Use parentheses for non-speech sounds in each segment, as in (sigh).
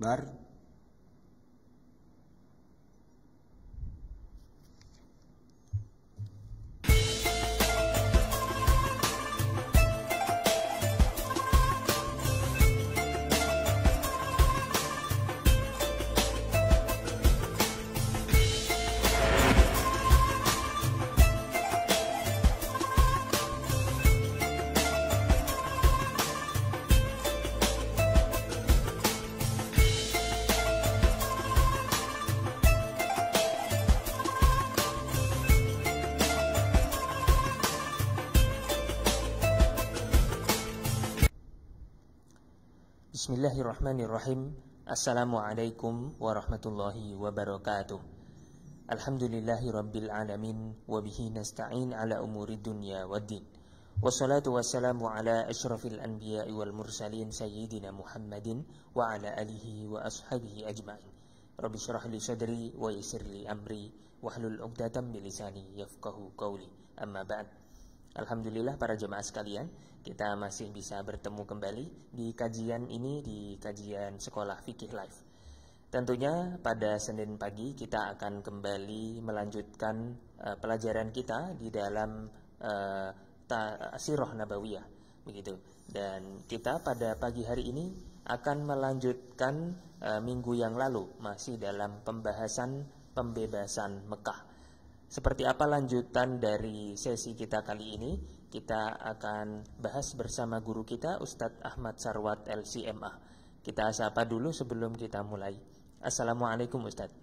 dar بسم الله الرحمن الرحيم السلام عليكم ورحمة الله وبركاته الحمد لله رب العالمين وبه نستعين على أمور الدنيا والدين والصلاة والسلام على أشرف الأنبياء والمرسلين سيدنا محمد وعلى آله وأصحابه أجمعين رب اشرح لي صدري ويسر لي أمري واحلل عقدة من لساني يفقه قولي أما بعد الحمد لله para jemaah sekalian kita masih bisa bertemu kembali di kajian ini di kajian sekolah Fikih Live. Tentunya pada Senin pagi kita akan kembali melanjutkan uh, pelajaran kita di dalam uh, Sirah Nabawiyah begitu. Dan kita pada pagi hari ini akan melanjutkan uh, minggu yang lalu masih dalam pembahasan pembebasan Mekah. Seperti apa lanjutan dari sesi kita kali ini? kita akan bahas bersama guru kita Ustadz Ahmad Sarwat LCMA. Kita sapa dulu sebelum kita mulai. Assalamualaikum Ustadz.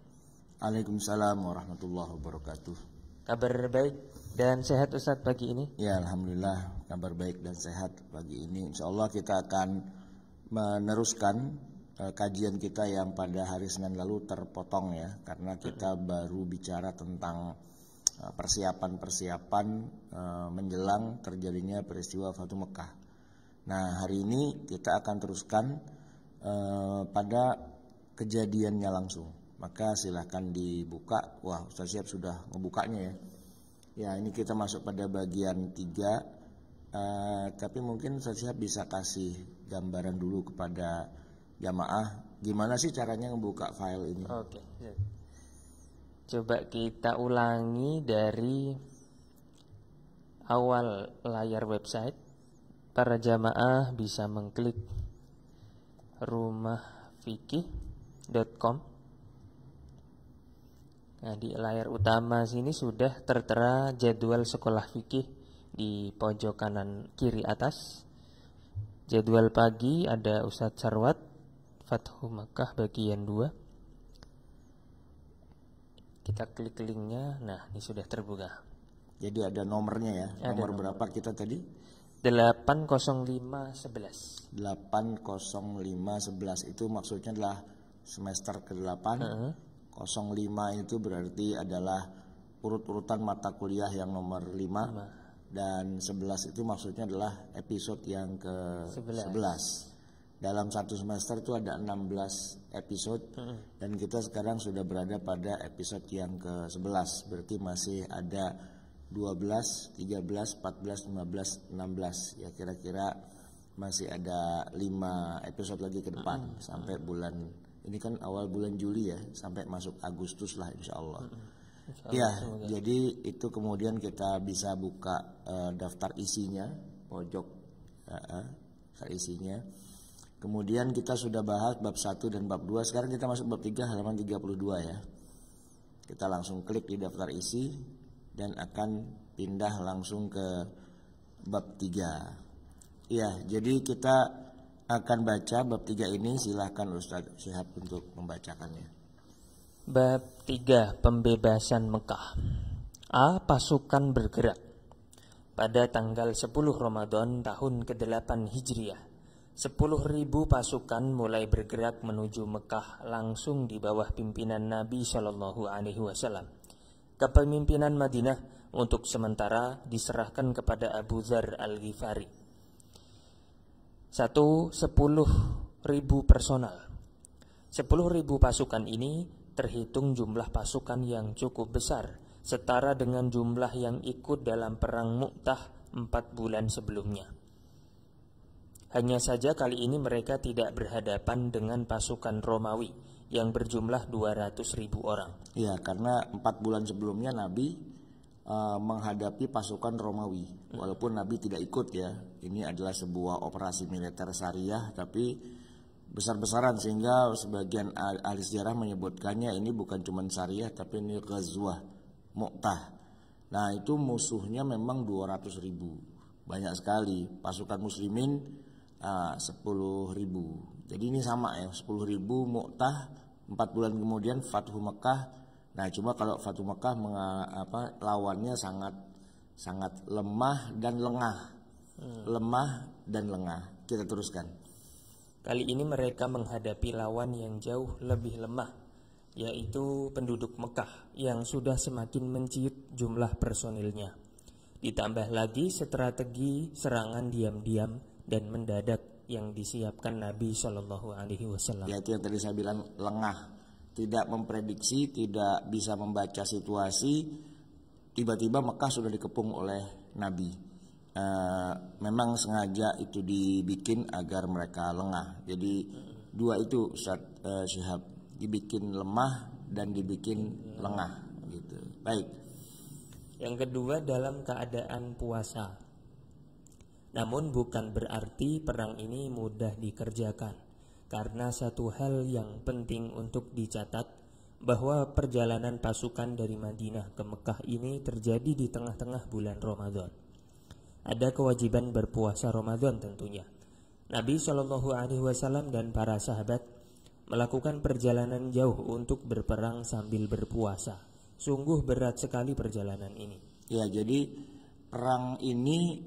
Waalaikumsalam warahmatullahi wabarakatuh. Kabar baik dan sehat Ustadz pagi ini? Ya Alhamdulillah kabar baik dan sehat pagi ini. Insya Allah kita akan meneruskan uh, kajian kita yang pada hari Senin lalu terpotong ya. Karena kita hmm. baru bicara tentang Eh, persiapan-persiapan eh, menjelang terjadinya peristiwa Fatu Mekah. Nah, hari ini kita akan teruskan eh, pada kejadiannya langsung. Maka silahkan dibuka. Wah, Ustaz Siap sudah ngebukanya ya. Ya, ini kita masuk pada bagian 3. tapi mungkin Ustaz Siap bisa kasih gambaran dulu kepada jamaah gimana sih caranya ngebuka file ini. Oke. Ya. Coba kita ulangi dari awal layar website. Para jamaah bisa mengklik rumahfikih.com. Nah, di layar utama sini sudah tertera jadwal sekolah fikih di pojok kanan kiri atas. Jadwal pagi ada Ustadz Sarwat, Fathu Makkah bagian 2 kita klik linknya nah ini sudah terbuka jadi ada nomornya ya ada nomor, nomor berapa kita tadi 80511 80511 itu maksudnya adalah semester ke-8 uh -huh. 05 itu berarti adalah urut-urutan mata kuliah yang nomor 5 uh -huh. dan 11 itu maksudnya adalah episode yang ke-11 dalam satu semester itu ada 16 episode hmm. dan kita sekarang sudah berada pada episode yang ke-11 berarti masih ada 12, 13, 14, 15, 16 ya kira-kira masih ada 5 episode lagi ke depan hmm. sampai bulan ini kan awal bulan Juli ya sampai masuk Agustus lah insya Allah hmm. Ya, semoga. jadi itu kemudian kita bisa buka uh, daftar isinya, pojok uh, uh, isinya Kemudian kita sudah bahas bab 1 dan bab 2. Sekarang kita masuk bab 3 halaman 32 ya. Kita langsung klik di daftar isi dan akan pindah langsung ke bab 3. Ya, jadi kita akan baca bab 3 ini. Silahkan Ustadz Syihab untuk membacakannya. Bab 3 Pembebasan Mekah A. Pasukan bergerak Pada tanggal 10 Ramadan tahun ke-8 Hijriah Sepuluh ribu pasukan mulai bergerak menuju Mekah langsung di bawah pimpinan Nabi Shallallahu Alaihi Wasallam. Kepemimpinan Madinah untuk sementara diserahkan kepada Abu Zar Al Ghifari. Satu sepuluh ribu personal. Sepuluh ribu pasukan ini terhitung jumlah pasukan yang cukup besar, setara dengan jumlah yang ikut dalam perang Mu'tah empat bulan sebelumnya. Hanya saja kali ini mereka tidak berhadapan dengan pasukan Romawi yang berjumlah 200 ribu orang. Ya, karena empat bulan sebelumnya Nabi uh, menghadapi pasukan Romawi, walaupun Nabi tidak ikut ya. Ini adalah sebuah operasi militer syariah, tapi besar-besaran sehingga sebagian ahli sejarah menyebutkannya ini bukan cuma syariah, tapi ini ghazwah mu'tah. Nah itu musuhnya memang 200 ribu banyak sekali pasukan muslimin Ah, sepuluh ribu. Jadi ini sama ya sepuluh ribu muktah empat bulan kemudian Fathu Mekah. Nah cuma kalau Fathu Mekah menga, lawannya sangat sangat lemah dan lengah, hmm. lemah dan lengah. Kita teruskan. Kali ini mereka menghadapi lawan yang jauh lebih lemah, yaitu penduduk Mekah yang sudah semakin menciut jumlah personilnya. Ditambah lagi strategi serangan diam-diam dan mendadak yang disiapkan Nabi Shallallahu Alaihi Wasallam. Ya, yang tadi saya bilang lengah, tidak memprediksi, tidak bisa membaca situasi. Tiba-tiba Mekah sudah dikepung oleh Nabi. E, memang sengaja itu dibikin agar mereka lengah. Jadi dua itu saat e, eh, Syihab dibikin lemah dan dibikin lengah gitu. Baik. Yang kedua dalam keadaan puasa. Namun bukan berarti perang ini mudah dikerjakan, karena satu hal yang penting untuk dicatat bahwa perjalanan pasukan dari Madinah ke Mekah ini terjadi di tengah-tengah bulan Ramadan. Ada kewajiban berpuasa Ramadan tentunya. Nabi Shallallahu Alaihi Wasallam dan para sahabat melakukan perjalanan jauh untuk berperang sambil berpuasa. Sungguh berat sekali perjalanan ini. Ya, jadi perang ini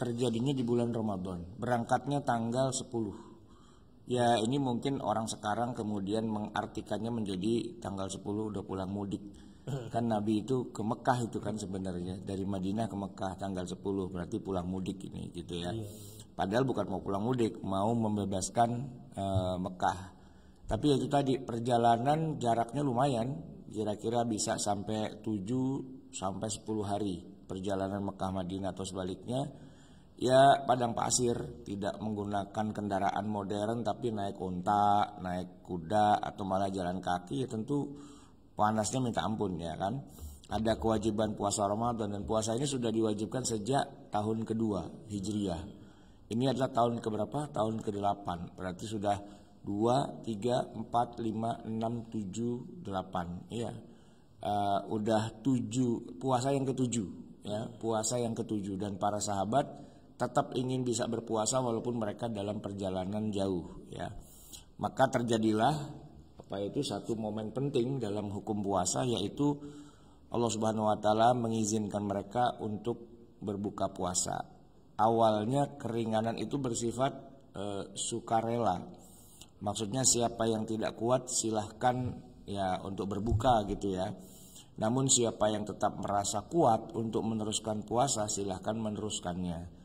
terjadinya di bulan Ramadan. Berangkatnya tanggal 10. Ya ini mungkin orang sekarang kemudian mengartikannya menjadi tanggal 10 udah pulang mudik. Hmm. Kan Nabi itu ke Mekah itu kan sebenarnya dari Madinah ke Mekah tanggal 10 berarti pulang mudik ini gitu ya. Iya. Padahal bukan mau pulang mudik, mau membebaskan e, Mekah. Tapi ya itu tadi perjalanan jaraknya lumayan, kira-kira bisa sampai 7 sampai 10 hari perjalanan Mekah Madinah atau sebaliknya ya padang pasir, tidak menggunakan kendaraan modern tapi naik unta, naik kuda atau malah jalan kaki ya tentu panasnya minta ampun ya kan. Ada kewajiban puasa Ramadan dan puasa ini sudah diwajibkan sejak tahun kedua Hijriah. Ini adalah tahun keberapa? Tahun ke-8. Berarti sudah 2, 3, 4, 5, 6, 7, 8 Iya uh, Udah 7 Puasa yang ketujuh ya, Puasa yang ketujuh Dan para sahabat tetap ingin bisa berpuasa walaupun mereka dalam perjalanan jauh ya. Maka terjadilah apa itu satu momen penting dalam hukum puasa yaitu Allah Subhanahu wa taala mengizinkan mereka untuk berbuka puasa. Awalnya keringanan itu bersifat e, sukarela. Maksudnya siapa yang tidak kuat silahkan ya untuk berbuka gitu ya. Namun siapa yang tetap merasa kuat untuk meneruskan puasa silahkan meneruskannya.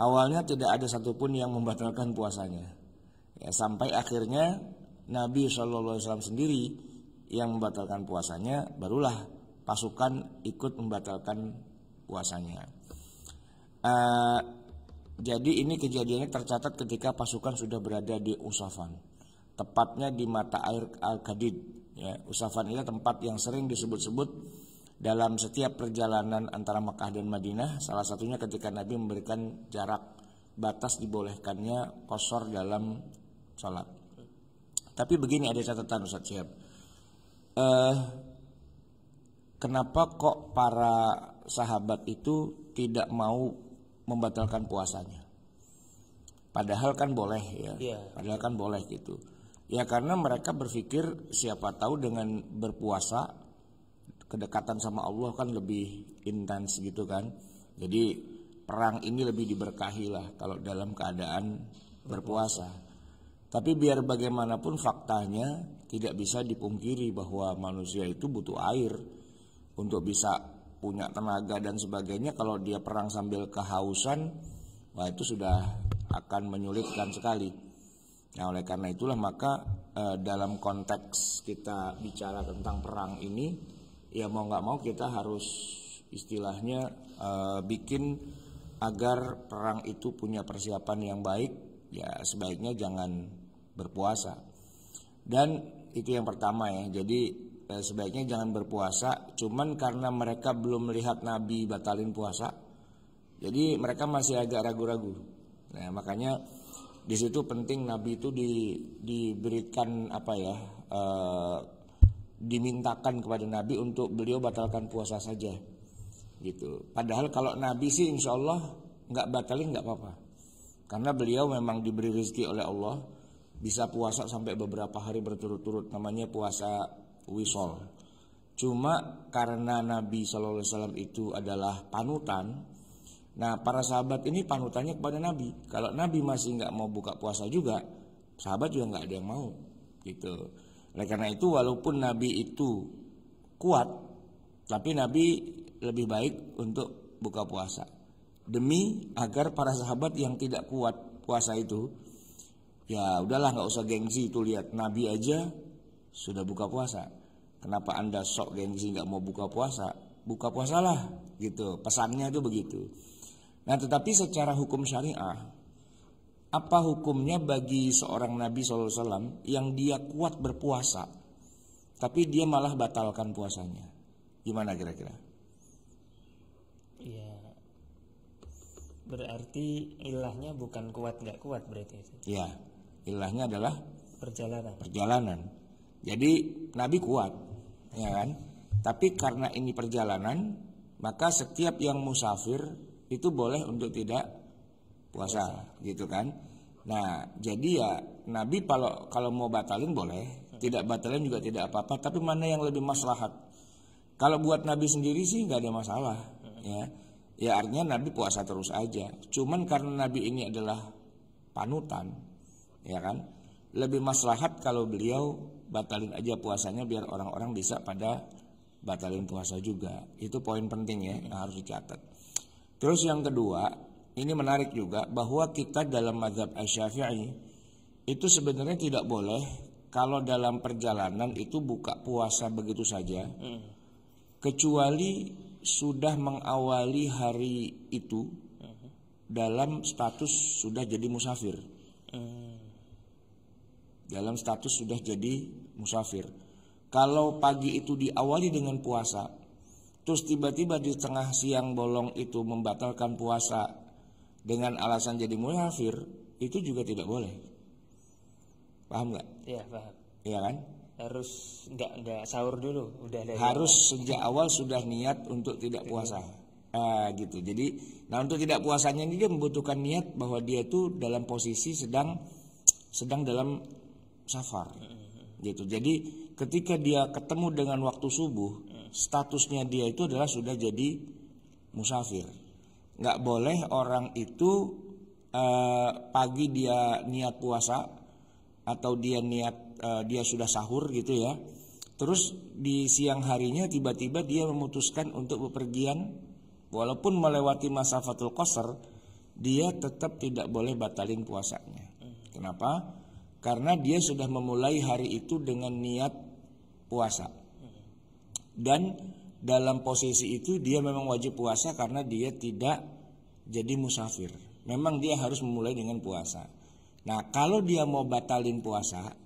Awalnya tidak ada satupun yang membatalkan puasanya. Ya, sampai akhirnya Nabi Shallallahu Alaihi Wasallam sendiri yang membatalkan puasanya, barulah pasukan ikut membatalkan puasanya. Uh, jadi ini kejadiannya tercatat ketika pasukan sudah berada di Usafan, tepatnya di mata air al Qadid. Ya, Usafan ini tempat yang sering disebut-sebut dalam setiap perjalanan antara Mekah dan Madinah, salah satunya ketika Nabi memberikan jarak batas dibolehkannya kosor dalam sholat. Tapi begini ada catatan Ustaz Syihab. Eh, kenapa kok para sahabat itu tidak mau membatalkan puasanya? Padahal kan boleh ya. Iya. Padahal kan boleh gitu. Ya karena mereka berpikir siapa tahu dengan berpuasa kedekatan sama Allah kan lebih intens gitu kan. Jadi perang ini lebih diberkahi lah kalau dalam keadaan berpuasa. Tapi biar bagaimanapun faktanya tidak bisa dipungkiri bahwa manusia itu butuh air untuk bisa punya tenaga dan sebagainya. Kalau dia perang sambil kehausan, wah itu sudah akan menyulitkan sekali. Nah oleh karena itulah maka e, dalam konteks kita bicara tentang perang ini ya mau nggak mau kita harus istilahnya uh, bikin agar perang itu punya persiapan yang baik ya sebaiknya jangan berpuasa dan itu yang pertama ya jadi eh, sebaiknya jangan berpuasa cuman karena mereka belum melihat Nabi batalin puasa jadi mereka masih agak ragu-ragu nah makanya di situ penting Nabi itu di, diberikan apa ya eh, dimintakan kepada Nabi untuk beliau batalkan puasa saja gitu. Padahal kalau Nabi sih insya Allah nggak batalin nggak apa-apa, karena beliau memang diberi rezeki oleh Allah bisa puasa sampai beberapa hari berturut-turut namanya puasa wisol. Cuma karena Nabi Shallallahu Alaihi Wasallam itu adalah panutan, nah para sahabat ini panutannya kepada Nabi. Kalau Nabi masih nggak mau buka puasa juga, sahabat juga nggak ada yang mau gitu. Oleh karena itu walaupun Nabi itu kuat, tapi Nabi lebih baik untuk buka puasa. Demi agar para sahabat yang tidak kuat puasa itu, ya udahlah nggak usah gengsi itu lihat Nabi aja sudah buka puasa. Kenapa anda sok gengsi nggak mau buka puasa? Buka puasalah gitu. Pesannya itu begitu. Nah tetapi secara hukum syariah apa hukumnya bagi seorang Nabi SAW yang dia kuat berpuasa, tapi dia malah batalkan puasanya? Gimana kira-kira? Iya, berarti ilahnya bukan kuat nggak kuat berarti itu? Iya, ilahnya adalah perjalanan. Perjalanan. Jadi Nabi kuat, ya kan? Tapi karena ini perjalanan, maka setiap yang musafir itu boleh untuk tidak puasa, gitu kan. Nah, jadi ya Nabi kalau kalau mau batalin boleh, tidak batalin juga tidak apa-apa, tapi mana yang lebih maslahat? Kalau buat Nabi sendiri sih nggak ada masalah, ya. Ya artinya Nabi puasa terus aja. Cuman karena Nabi ini adalah panutan, ya kan? Lebih maslahat kalau beliau batalin aja puasanya biar orang-orang bisa pada batalin puasa juga. Itu poin penting ya yang harus dicatat. Terus yang kedua, ini menarik juga bahwa kita dalam mazhab Asy-Syafi'i itu sebenarnya tidak boleh kalau dalam perjalanan itu buka puasa begitu saja. Hmm. Kecuali sudah mengawali hari itu hmm. dalam status sudah jadi musafir. Hmm. Dalam status sudah jadi musafir. Kalau pagi itu diawali dengan puasa, terus tiba-tiba di tengah siang bolong itu membatalkan puasa dengan alasan jadi munafir itu juga tidak boleh. Paham nggak? Iya paham. Iya kan? Harus nggak nggak sahur dulu, udah dari harus apa? sejak awal sudah niat untuk tidak iya. puasa. nah, gitu. Jadi, nah untuk tidak puasanya ini dia membutuhkan niat bahwa dia itu dalam posisi sedang sedang dalam safar. Mm-hmm. Gitu. Jadi ketika dia ketemu dengan waktu subuh, mm. statusnya dia itu adalah sudah jadi musafir nggak boleh orang itu eh, pagi dia niat puasa atau dia niat eh, dia sudah sahur gitu ya terus di siang harinya tiba-tiba dia memutuskan untuk bepergian walaupun melewati masa fatul koser dia tetap tidak boleh batalin puasanya kenapa karena dia sudah memulai hari itu dengan niat puasa dan dalam posisi itu dia memang wajib puasa karena dia tidak jadi musafir. Memang dia harus memulai dengan puasa. Nah, kalau dia mau batalin puasa,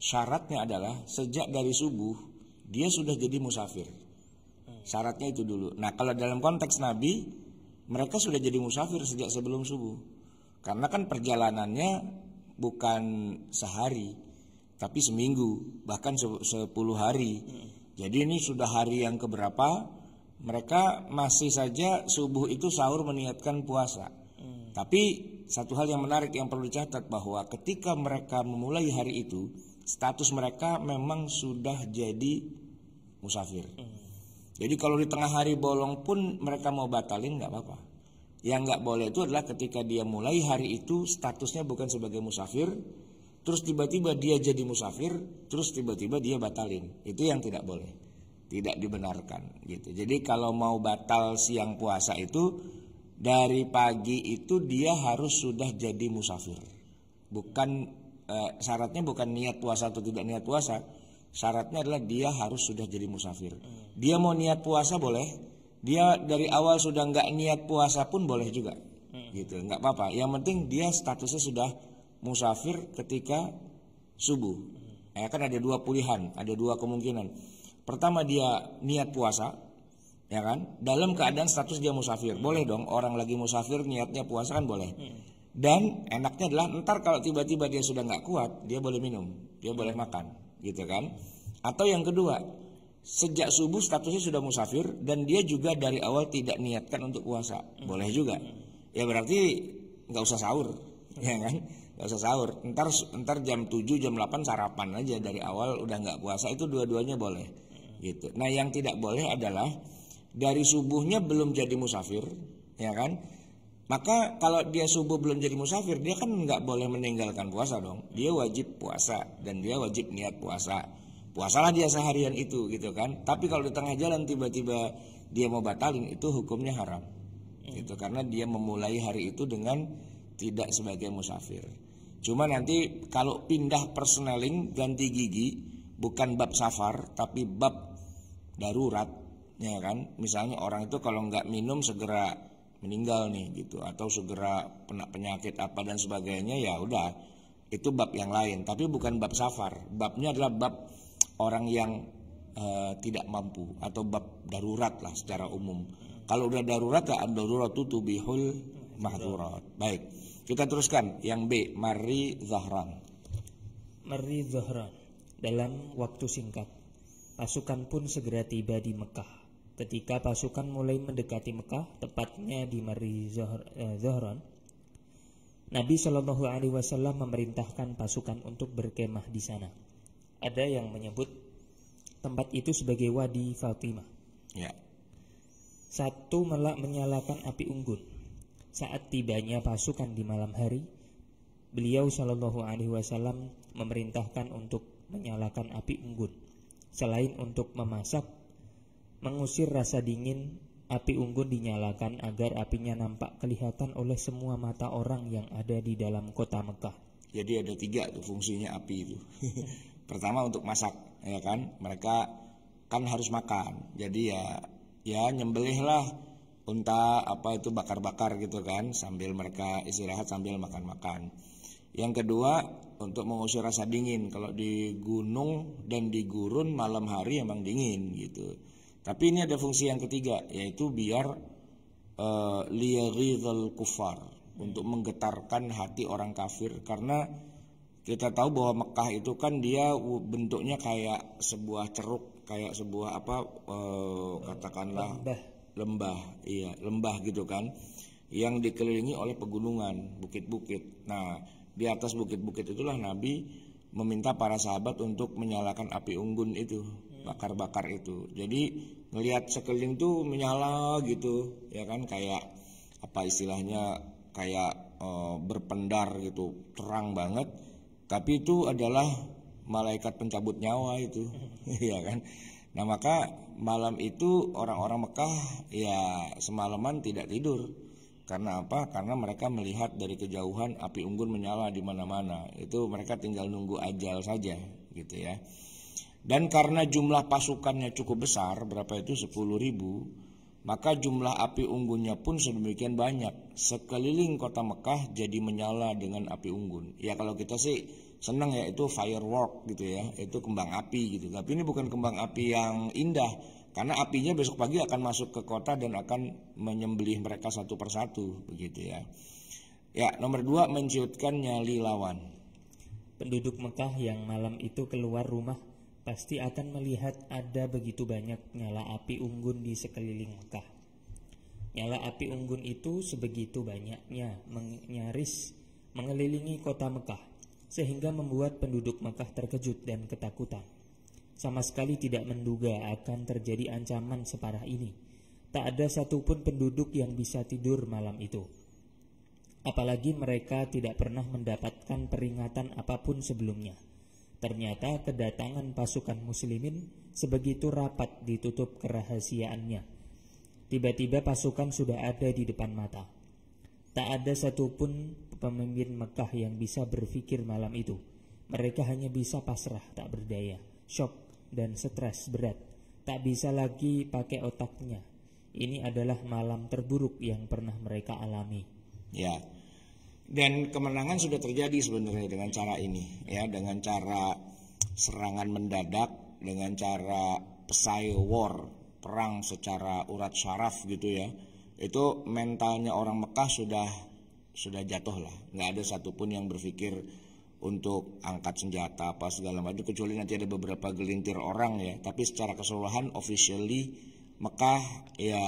syaratnya adalah sejak dari subuh dia sudah jadi musafir. Syaratnya itu dulu. Nah, kalau dalam konteks Nabi, mereka sudah jadi musafir sejak sebelum subuh. Karena kan perjalanannya bukan sehari, tapi seminggu, bahkan sepuluh hari. Jadi ini sudah hari yang keberapa mereka masih saja subuh itu sahur meniatkan puasa. Hmm. Tapi satu hal yang menarik yang perlu dicatat bahwa ketika mereka memulai hari itu status mereka memang sudah jadi musafir. Hmm. Jadi kalau di tengah hari bolong pun mereka mau batalin nggak apa-apa. Yang nggak boleh itu adalah ketika dia mulai hari itu statusnya bukan sebagai musafir, terus tiba-tiba dia jadi musafir, terus tiba-tiba dia batalin. Itu yang tidak boleh. Tidak dibenarkan gitu. Jadi kalau mau batal siang puasa itu dari pagi itu dia harus sudah jadi musafir. Bukan eh, syaratnya bukan niat puasa atau tidak niat puasa. Syaratnya adalah dia harus sudah jadi musafir. Hmm. Dia mau niat puasa boleh, dia dari awal sudah nggak niat puasa pun boleh juga hmm. gitu nggak apa-apa yang penting dia statusnya sudah musafir ketika subuh. Ya, kan ada dua pilihan, ada dua kemungkinan. Pertama dia niat puasa, ya kan? Dalam keadaan status dia musafir, hmm. boleh dong orang lagi musafir niatnya puasa kan boleh. Hmm. Dan enaknya adalah ntar kalau tiba-tiba dia sudah nggak kuat, dia boleh minum, dia boleh hmm. makan, gitu kan? Atau yang kedua, sejak subuh statusnya sudah musafir dan dia juga dari awal tidak niatkan untuk puasa, boleh juga. Ya berarti nggak usah sahur, ya kan? Gak sahur. Ntar ntar jam 7 jam 8 sarapan aja dari awal udah nggak puasa itu dua-duanya boleh. Gitu. Nah, yang tidak boleh adalah dari subuhnya belum jadi musafir, ya kan? Maka kalau dia subuh belum jadi musafir, dia kan nggak boleh meninggalkan puasa dong. Dia wajib puasa dan dia wajib niat puasa. Puasalah dia seharian itu gitu kan. Tapi kalau di tengah jalan tiba-tiba dia mau batalin itu hukumnya haram. Gitu karena dia memulai hari itu dengan tidak sebagai musafir. Cuma nanti kalau pindah personeling ganti gigi bukan bab safar tapi bab darurat ya kan misalnya orang itu kalau nggak minum segera meninggal nih gitu atau segera penyakit apa dan sebagainya ya udah itu bab yang lain tapi bukan bab safar babnya adalah bab orang yang e, tidak mampu atau bab darurat lah secara umum kalau udah darurat ya darurat tuh tubihul mahdurat baik kita teruskan yang B, Mari Zahran. Mari Zahran dalam waktu singkat. Pasukan pun segera tiba di Mekah. Ketika pasukan mulai mendekati Mekah, tepatnya di Mari eh, Zahran, Nabi Shallallahu Alaihi Wasallam memerintahkan pasukan untuk berkemah di sana. Ada yang menyebut tempat itu sebagai Wadi Fatimah. Ya. Satu melak menyalakan api unggun, saat tibanya pasukan di malam hari, beliau Shallallahu Alaihi Wasallam memerintahkan untuk menyalakan api unggun. Selain untuk memasak, mengusir rasa dingin, api unggun dinyalakan agar apinya nampak kelihatan oleh semua mata orang yang ada di dalam kota Mekah. Jadi ada tiga tuh fungsinya api itu. (laughs) Pertama untuk masak, ya kan? Mereka kan harus makan, jadi ya ya nyembelihlah unta apa itu bakar-bakar gitu kan sambil mereka istirahat sambil makan-makan. Yang kedua untuk mengusir rasa dingin kalau di gunung dan di gurun malam hari emang dingin gitu. Tapi ini ada fungsi yang ketiga yaitu biar uh, kufar untuk menggetarkan hati orang kafir karena kita tahu bahwa Mekah itu kan dia bentuknya kayak sebuah ceruk kayak sebuah apa eh, katakanlah lembah, iya lembah gitu kan, yang dikelilingi oleh pegunungan, bukit-bukit. Nah, di atas bukit-bukit itulah Nabi meminta para sahabat untuk menyalakan api unggun itu, iya. bakar-bakar itu. Jadi ngelihat sekeliling tuh menyala gitu, ya kan kayak apa istilahnya kayak e, berpendar gitu, terang banget. Tapi itu adalah malaikat pencabut nyawa itu, (laughs) ya kan? Nah maka malam itu orang-orang Mekah ya semalaman tidak tidur. Karena apa? Karena mereka melihat dari kejauhan api unggun menyala di mana-mana. Itu mereka tinggal nunggu ajal saja gitu ya. Dan karena jumlah pasukannya cukup besar, berapa itu 10 ribu, maka jumlah api unggunnya pun sedemikian banyak. Sekeliling kota Mekah jadi menyala dengan api unggun. Ya kalau kita sih senang ya itu firework gitu ya itu kembang api gitu tapi ini bukan kembang api yang indah karena apinya besok pagi akan masuk ke kota dan akan menyembelih mereka satu persatu begitu ya ya nomor dua menciutkan nyali lawan penduduk Mekah yang malam itu keluar rumah pasti akan melihat ada begitu banyak nyala api unggun di sekeliling Mekah nyala api unggun itu sebegitu banyaknya nyaris mengelilingi kota Mekah sehingga membuat penduduk Mekah terkejut dan ketakutan. Sama sekali tidak menduga akan terjadi ancaman separah ini. Tak ada satupun penduduk yang bisa tidur malam itu. Apalagi mereka tidak pernah mendapatkan peringatan apapun sebelumnya. Ternyata kedatangan pasukan muslimin sebegitu rapat ditutup kerahasiaannya. Tiba-tiba pasukan sudah ada di depan mata. Tak ada satupun pemimpin Mekah yang bisa berpikir malam itu. Mereka hanya bisa pasrah, tak berdaya, shock, dan stres berat. Tak bisa lagi pakai otaknya. Ini adalah malam terburuk yang pernah mereka alami. Ya, dan kemenangan sudah terjadi sebenarnya dengan cara ini. ya Dengan cara serangan mendadak, dengan cara pesai war, perang secara urat syaraf gitu ya. Itu mentalnya orang Mekah sudah sudah jatuh lah nggak ada satupun yang berpikir untuk angkat senjata apa segala macam kecuali nanti ada beberapa gelintir orang ya tapi secara keseluruhan officially Mekah ya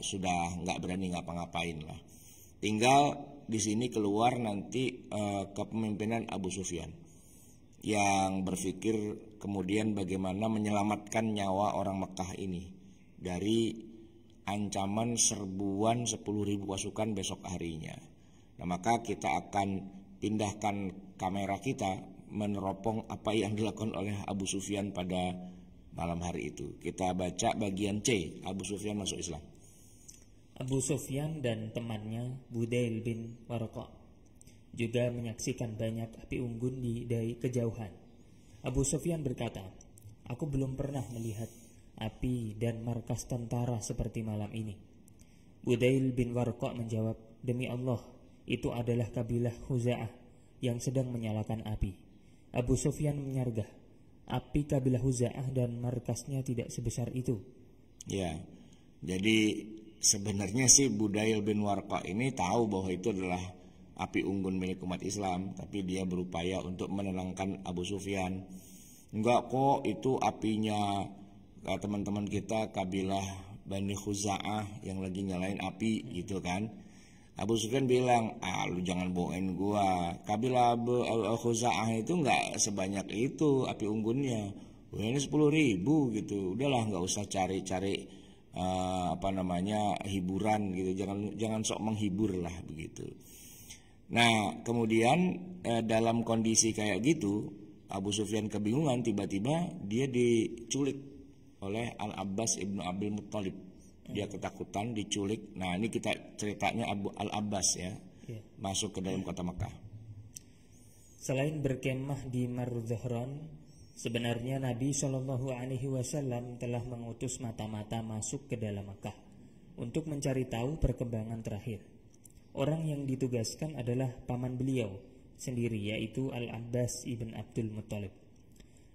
sudah nggak berani ngapa-ngapain lah tinggal di sini keluar nanti uh, kepemimpinan Abu Sufyan yang berpikir kemudian bagaimana menyelamatkan nyawa orang Mekah ini dari ancaman serbuan sepuluh ribu pasukan besok harinya Nah, maka kita akan pindahkan kamera kita meneropong apa yang dilakukan oleh Abu Sufyan pada malam hari itu. Kita baca bagian C, Abu Sufyan masuk Islam. Abu Sufyan dan temannya Budail bin Warokok juga menyaksikan banyak api unggun di dari kejauhan. Abu Sufyan berkata, "Aku belum pernah melihat api dan markas tentara seperti malam ini." Budail bin Warokok menjawab, "Demi Allah, itu adalah kabilah Huza'ah yang sedang menyalakan api. Abu Sufyan menyargah, api kabilah Huza'ah dan markasnya tidak sebesar itu. Ya, jadi sebenarnya sih Budail bin Warqa ini tahu bahwa itu adalah api unggun milik umat Islam, tapi dia berupaya untuk menenangkan Abu Sufyan. Enggak kok itu apinya eh, teman-teman kita kabilah Bani Khuza'ah yang lagi nyalain api gitu kan Abu Sufyan bilang, ah lu jangan bohongin gua. Kabilah Abu Khuza'ah itu nggak sebanyak itu api unggunnya. Wah, ini sepuluh ribu gitu. Udahlah nggak usah cari-cari uh, apa namanya hiburan gitu. Jangan jangan sok menghibur lah begitu. Nah kemudian uh, dalam kondisi kayak gitu Abu Sufyan kebingungan tiba-tiba dia diculik oleh Al Abbas ibnu Abil Muttalib dia iya. ketakutan diculik nah ini kita ceritanya Abu Al Abbas ya yeah. masuk ke dalam kota Mekah selain berkemah di Marzahron sebenarnya Nabi Shallallahu Alaihi Wasallam telah mengutus mata-mata masuk ke dalam Mekah untuk mencari tahu perkembangan terakhir orang yang ditugaskan adalah paman beliau sendiri yaitu Al Abbas ibn Abdul Muthalib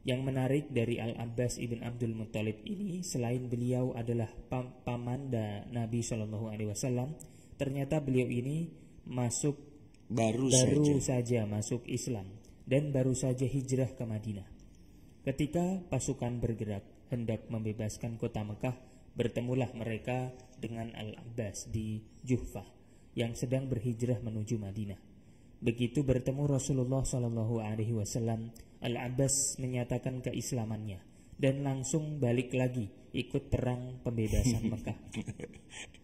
yang menarik dari Al-Abbas ibn Abdul Muttalib ini selain beliau adalah pam pamanda Nabi Shallallahu alaihi wasallam, ternyata beliau ini masuk baru, baru saja. saja masuk Islam dan baru saja hijrah ke Madinah. Ketika pasukan bergerak hendak membebaskan kota Mekah, bertemulah mereka dengan Al-Abbas di Juhfah yang sedang berhijrah menuju Madinah. Begitu bertemu Rasulullah Shallallahu alaihi wasallam Al-Abbas menyatakan keislamannya dan langsung balik lagi ikut perang pembebasan (laughs) Mekah.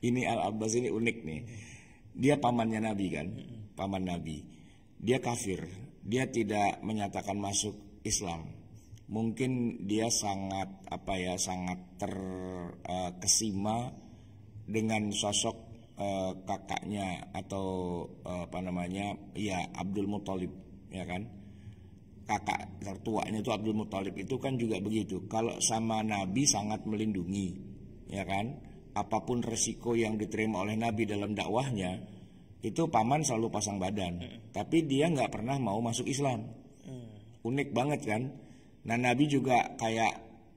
ini Al-Abbas ini unik nih. Dia pamannya Nabi kan, paman Nabi. Dia kafir, dia tidak menyatakan masuk Islam. Mungkin dia sangat apa ya, sangat terkesima eh, uh, dengan sosok uh, kakaknya atau uh, apa namanya? ya Abdul Muthalib, ya kan? kakak ini tuh Abdul Muthalib itu kan juga begitu. Kalau sama Nabi sangat melindungi, ya kan? Apapun resiko yang diterima oleh Nabi dalam dakwahnya, itu paman selalu pasang badan. Hmm. Tapi dia nggak pernah mau masuk Islam. Hmm. Unik banget kan? Nah Nabi juga kayak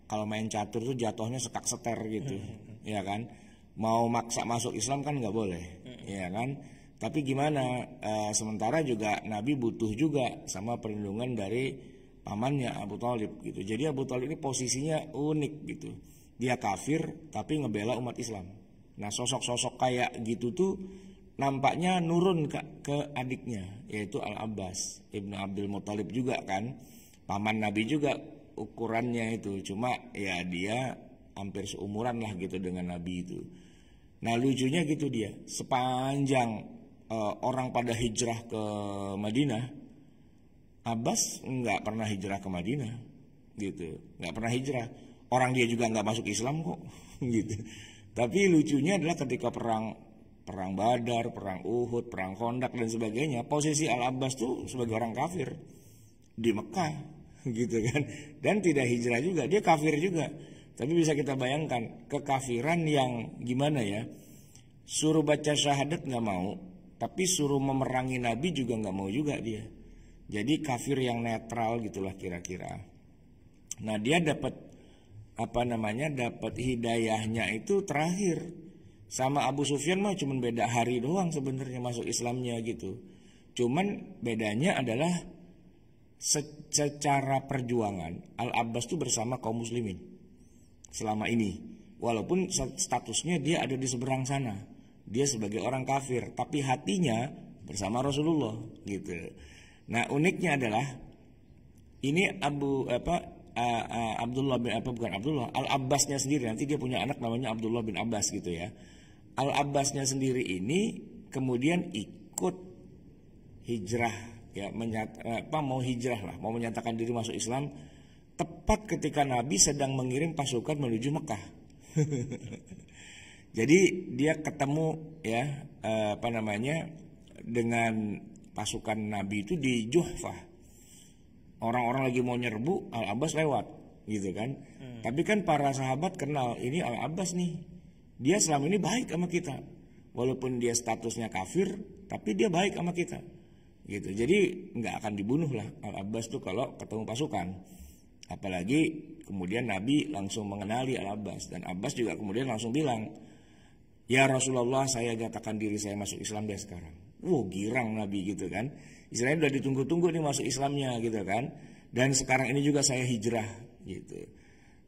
kalau main catur tuh jatuhnya sekak seter gitu, hmm. ya kan? Mau maksa masuk Islam kan nggak boleh, hmm. ya kan? Tapi gimana? E, sementara juga Nabi butuh juga sama perlindungan dari pamannya Abu Talib gitu. Jadi Abu Talib ini posisinya unik gitu. Dia kafir tapi ngebela umat Islam. Nah sosok-sosok kayak gitu tuh nampaknya nurun ke, ke adiknya yaitu Al Abbas ibnu Abdul Muthalib juga kan paman Nabi juga ukurannya itu cuma ya dia hampir seumuran lah gitu dengan Nabi itu. Nah lucunya gitu dia sepanjang uh, orang pada hijrah ke Madinah, Abbas nggak pernah hijrah ke Madinah, gitu, nggak pernah hijrah. Orang dia juga nggak masuk Islam kok, (laughs) gitu. Tapi lucunya adalah ketika perang perang Badar, perang Uhud, perang Kondak dan sebagainya, posisi Al Abbas tuh sebagai orang kafir di Mekah, (laughs) gitu kan, dan tidak hijrah juga, dia kafir juga. Tapi bisa kita bayangkan kekafiran yang gimana ya? Suruh baca syahadat nggak mau, tapi suruh memerangi Nabi juga nggak mau juga dia. Jadi kafir yang netral gitulah kira-kira. Nah dia dapat apa namanya dapat hidayahnya itu terakhir sama Abu Sufyan mah cuman beda hari doang sebenarnya masuk Islamnya gitu. Cuman bedanya adalah secara perjuangan Al Abbas tuh bersama kaum muslimin selama ini walaupun statusnya dia ada di seberang sana dia sebagai orang kafir tapi hatinya bersama Rasulullah gitu. Nah, uniknya adalah ini Abu apa uh, uh, Abdullah bin apa bukan Abdullah Al Abbasnya sendiri nanti dia punya anak namanya Abdullah bin Abbas gitu ya. Al Abbasnya sendiri ini kemudian ikut hijrah ya menyat, apa mau hijrah lah mau menyatakan diri masuk Islam tepat ketika Nabi sedang mengirim pasukan menuju Mekah. (laughs) Jadi dia ketemu ya eh, apa namanya dengan pasukan Nabi itu di Juhfah. Orang-orang lagi mau nyerbu, Al Abbas lewat gitu kan. Hmm. Tapi kan para sahabat kenal ini Al Abbas nih. Dia selama ini baik sama kita. Walaupun dia statusnya kafir, tapi dia baik sama kita. Gitu. Jadi nggak akan dibunuh lah Al Abbas tuh kalau ketemu pasukan. Apalagi kemudian Nabi langsung mengenali Al Abbas dan Abbas juga kemudian langsung bilang, Ya Rasulullah saya nyatakan diri saya masuk Islam deh sekarang. Wow girang Nabi gitu kan. Istilahnya udah ditunggu-tunggu nih masuk Islamnya gitu kan. Dan sekarang ini juga saya hijrah gitu.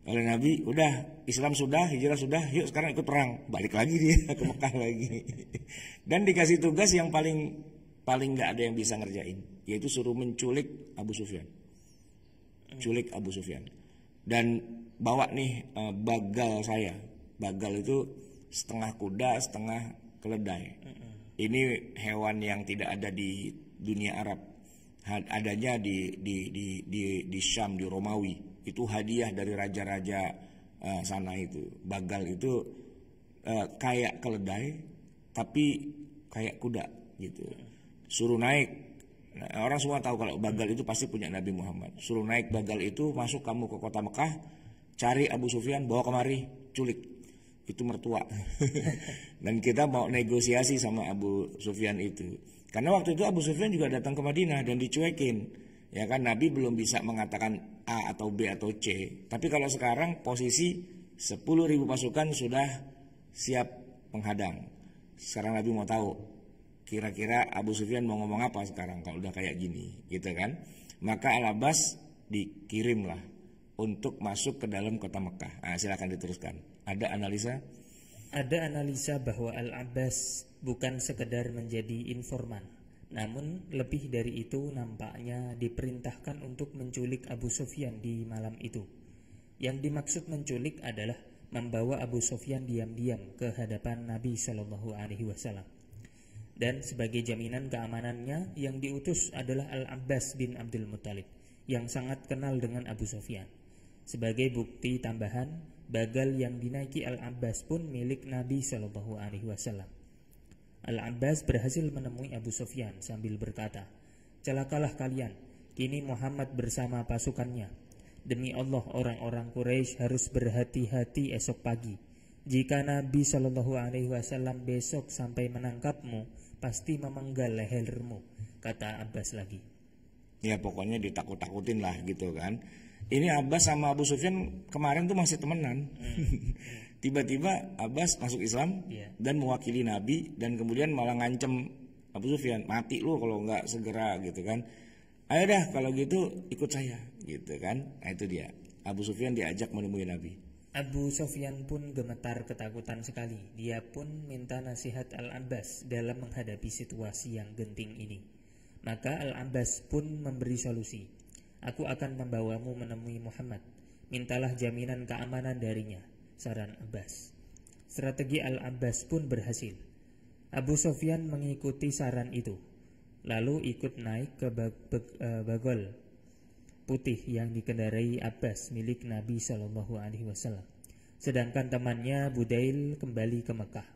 Oleh Nabi udah Islam sudah hijrah sudah yuk sekarang ikut perang balik lagi dia (laughs) ke Mekah lagi. Dan dikasih tugas yang paling paling nggak ada yang bisa ngerjain yaitu suruh menculik Abu Sufyan. Culik Abu Sufyan dan bawa nih eh, bagal saya. Bagal itu setengah kuda setengah keledai mm-hmm. ini hewan yang tidak ada di dunia Arab adanya di di di di di Syam di Romawi itu hadiah dari raja-raja uh, sana itu bagal itu uh, kayak keledai tapi kayak kuda gitu suruh naik Nah, orang semua tahu kalau bagal itu pasti punya Nabi Muhammad. Suruh naik bagal itu masuk kamu ke kota Mekah, cari Abu Sufyan, bawa kemari, culik itu mertua (laughs) dan kita mau negosiasi sama Abu Sufyan itu karena waktu itu Abu Sufyan juga datang ke Madinah dan dicuekin ya kan Nabi belum bisa mengatakan A atau B atau C tapi kalau sekarang posisi 10.000 pasukan sudah siap menghadang sekarang Nabi mau tahu kira-kira Abu Sufyan mau ngomong apa sekarang kalau udah kayak gini gitu kan maka Al Abbas dikirimlah untuk masuk ke dalam kota Mekah nah, silakan diteruskan ada analisa? Ada analisa bahwa Al-Abbas bukan sekedar menjadi informan, namun lebih dari itu nampaknya diperintahkan untuk menculik Abu Sufyan di malam itu. Yang dimaksud menculik adalah membawa Abu Sufyan diam-diam ke hadapan Nabi Shallallahu Alaihi Wasallam. Dan sebagai jaminan keamanannya yang diutus adalah Al Abbas bin Abdul Muthalib yang sangat kenal dengan Abu Sufyan. Sebagai bukti tambahan, Bagal yang dinaiki Al-Abbas pun milik Nabi Shallallahu Alaihi Wasallam. Al-Abbas berhasil menemui Abu Sufyan sambil berkata, Celakalah kalian, kini Muhammad bersama pasukannya. Demi Allah orang-orang Quraisy harus berhati-hati esok pagi. Jika Nabi Shallallahu Alaihi Wasallam besok sampai menangkapmu, pasti memenggal lehermu, kata Abbas lagi. Ya pokoknya ditakut-takutin lah gitu kan ini Abbas sama Abu Sufyan kemarin tuh masih temenan. Hmm. (laughs) Tiba-tiba Abbas masuk Islam yeah. dan mewakili Nabi dan kemudian malah ngancem Abu Sufyan mati lu kalau nggak segera gitu kan. Ayo dah kalau gitu ikut saya gitu kan. Nah itu dia. Abu Sufyan diajak menemui Nabi. Abu Sufyan pun gemetar ketakutan sekali. Dia pun minta nasihat Al-Abbas dalam menghadapi situasi yang genting ini. Maka Al-Abbas pun memberi solusi Aku akan membawamu menemui Muhammad. Mintalah jaminan keamanan darinya. Saran Abbas. Strategi Al-Abbas pun berhasil. Abu Sofyan mengikuti saran itu. Lalu ikut naik ke eh, Bagol putih yang dikendarai Abbas milik Nabi Shallallahu Alaihi Wasallam. Sedangkan temannya Budail kembali ke Mekah.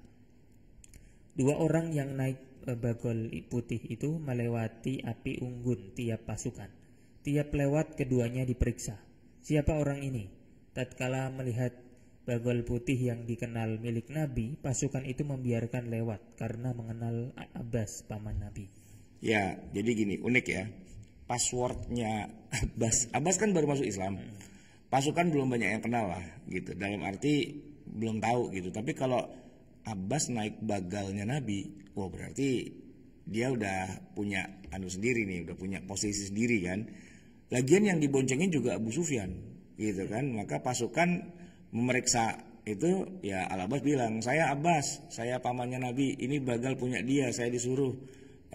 Dua orang yang naik eh, bagol putih itu melewati api unggun tiap pasukan. Tiap lewat keduanya diperiksa. Siapa orang ini? Tatkala melihat bagol putih yang dikenal milik Nabi, pasukan itu membiarkan lewat karena mengenal Abbas, paman Nabi. Ya, jadi gini, unik ya. Passwordnya Abbas. Abbas kan baru masuk Islam. Pasukan belum banyak yang kenal lah, gitu. Dalam arti belum tahu gitu. Tapi kalau Abbas naik bagalnya Nabi, wah berarti dia udah punya anu sendiri nih, udah punya posisi sendiri kan Lagian yang diboncengin juga Abu Sufyan, gitu kan? Maka pasukan memeriksa itu ya Al Abbas bilang saya Abbas saya pamannya Nabi ini bagal punya dia saya disuruh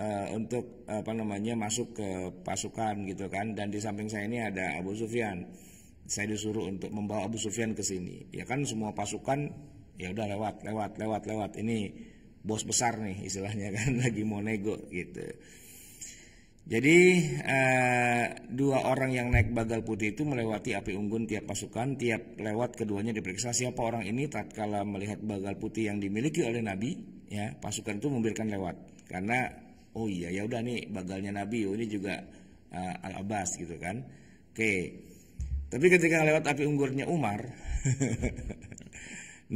uh, untuk apa namanya masuk ke pasukan gitu kan dan di samping saya ini ada Abu Sufyan saya disuruh untuk membawa Abu Sufyan ke sini ya kan semua pasukan ya udah lewat lewat lewat lewat ini bos besar nih istilahnya kan (laughs) lagi mau nego gitu jadi eh, dua orang yang naik bagal putih itu melewati api unggun tiap pasukan, tiap lewat keduanya diperiksa siapa orang ini tatkala melihat bagal putih yang dimiliki oleh Nabi, ya pasukan itu membiarkan lewat karena oh iya ya udah nih bagalnya Nabi, oh ini juga eh, Al Abbas gitu kan. Oke. Tapi ketika lewat api unggurnya Umar, (laughs)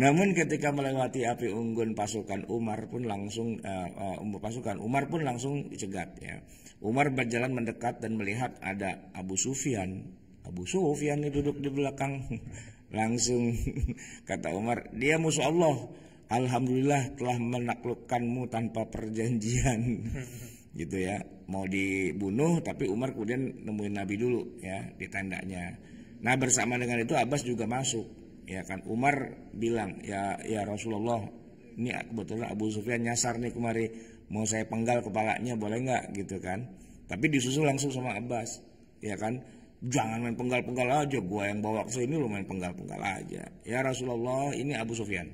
namun ketika melewati api unggun pasukan Umar pun langsung eh, eh pasukan Umar pun langsung dicegat ya. Umar berjalan mendekat dan melihat ada Abu Sufyan. Abu Sufyan itu duduk di belakang. (laughs) Langsung (laughs) kata Umar, dia musuh Allah. Alhamdulillah telah menaklukkanmu tanpa perjanjian. (laughs) gitu ya. Mau dibunuh tapi Umar kemudian nemuin Nabi dulu ya di tendanya. Nah, bersama dengan itu Abbas juga masuk. Ya kan Umar bilang, "Ya ya Rasulullah, ini kebetulan Abu Sufyan nyasar nih kemari mau saya penggal kepalanya boleh nggak gitu kan tapi disusul langsung sama Abbas ya kan jangan main penggal-penggal aja gua yang bawa ke sini lu main penggal-penggal aja ya Rasulullah ini Abu Sufyan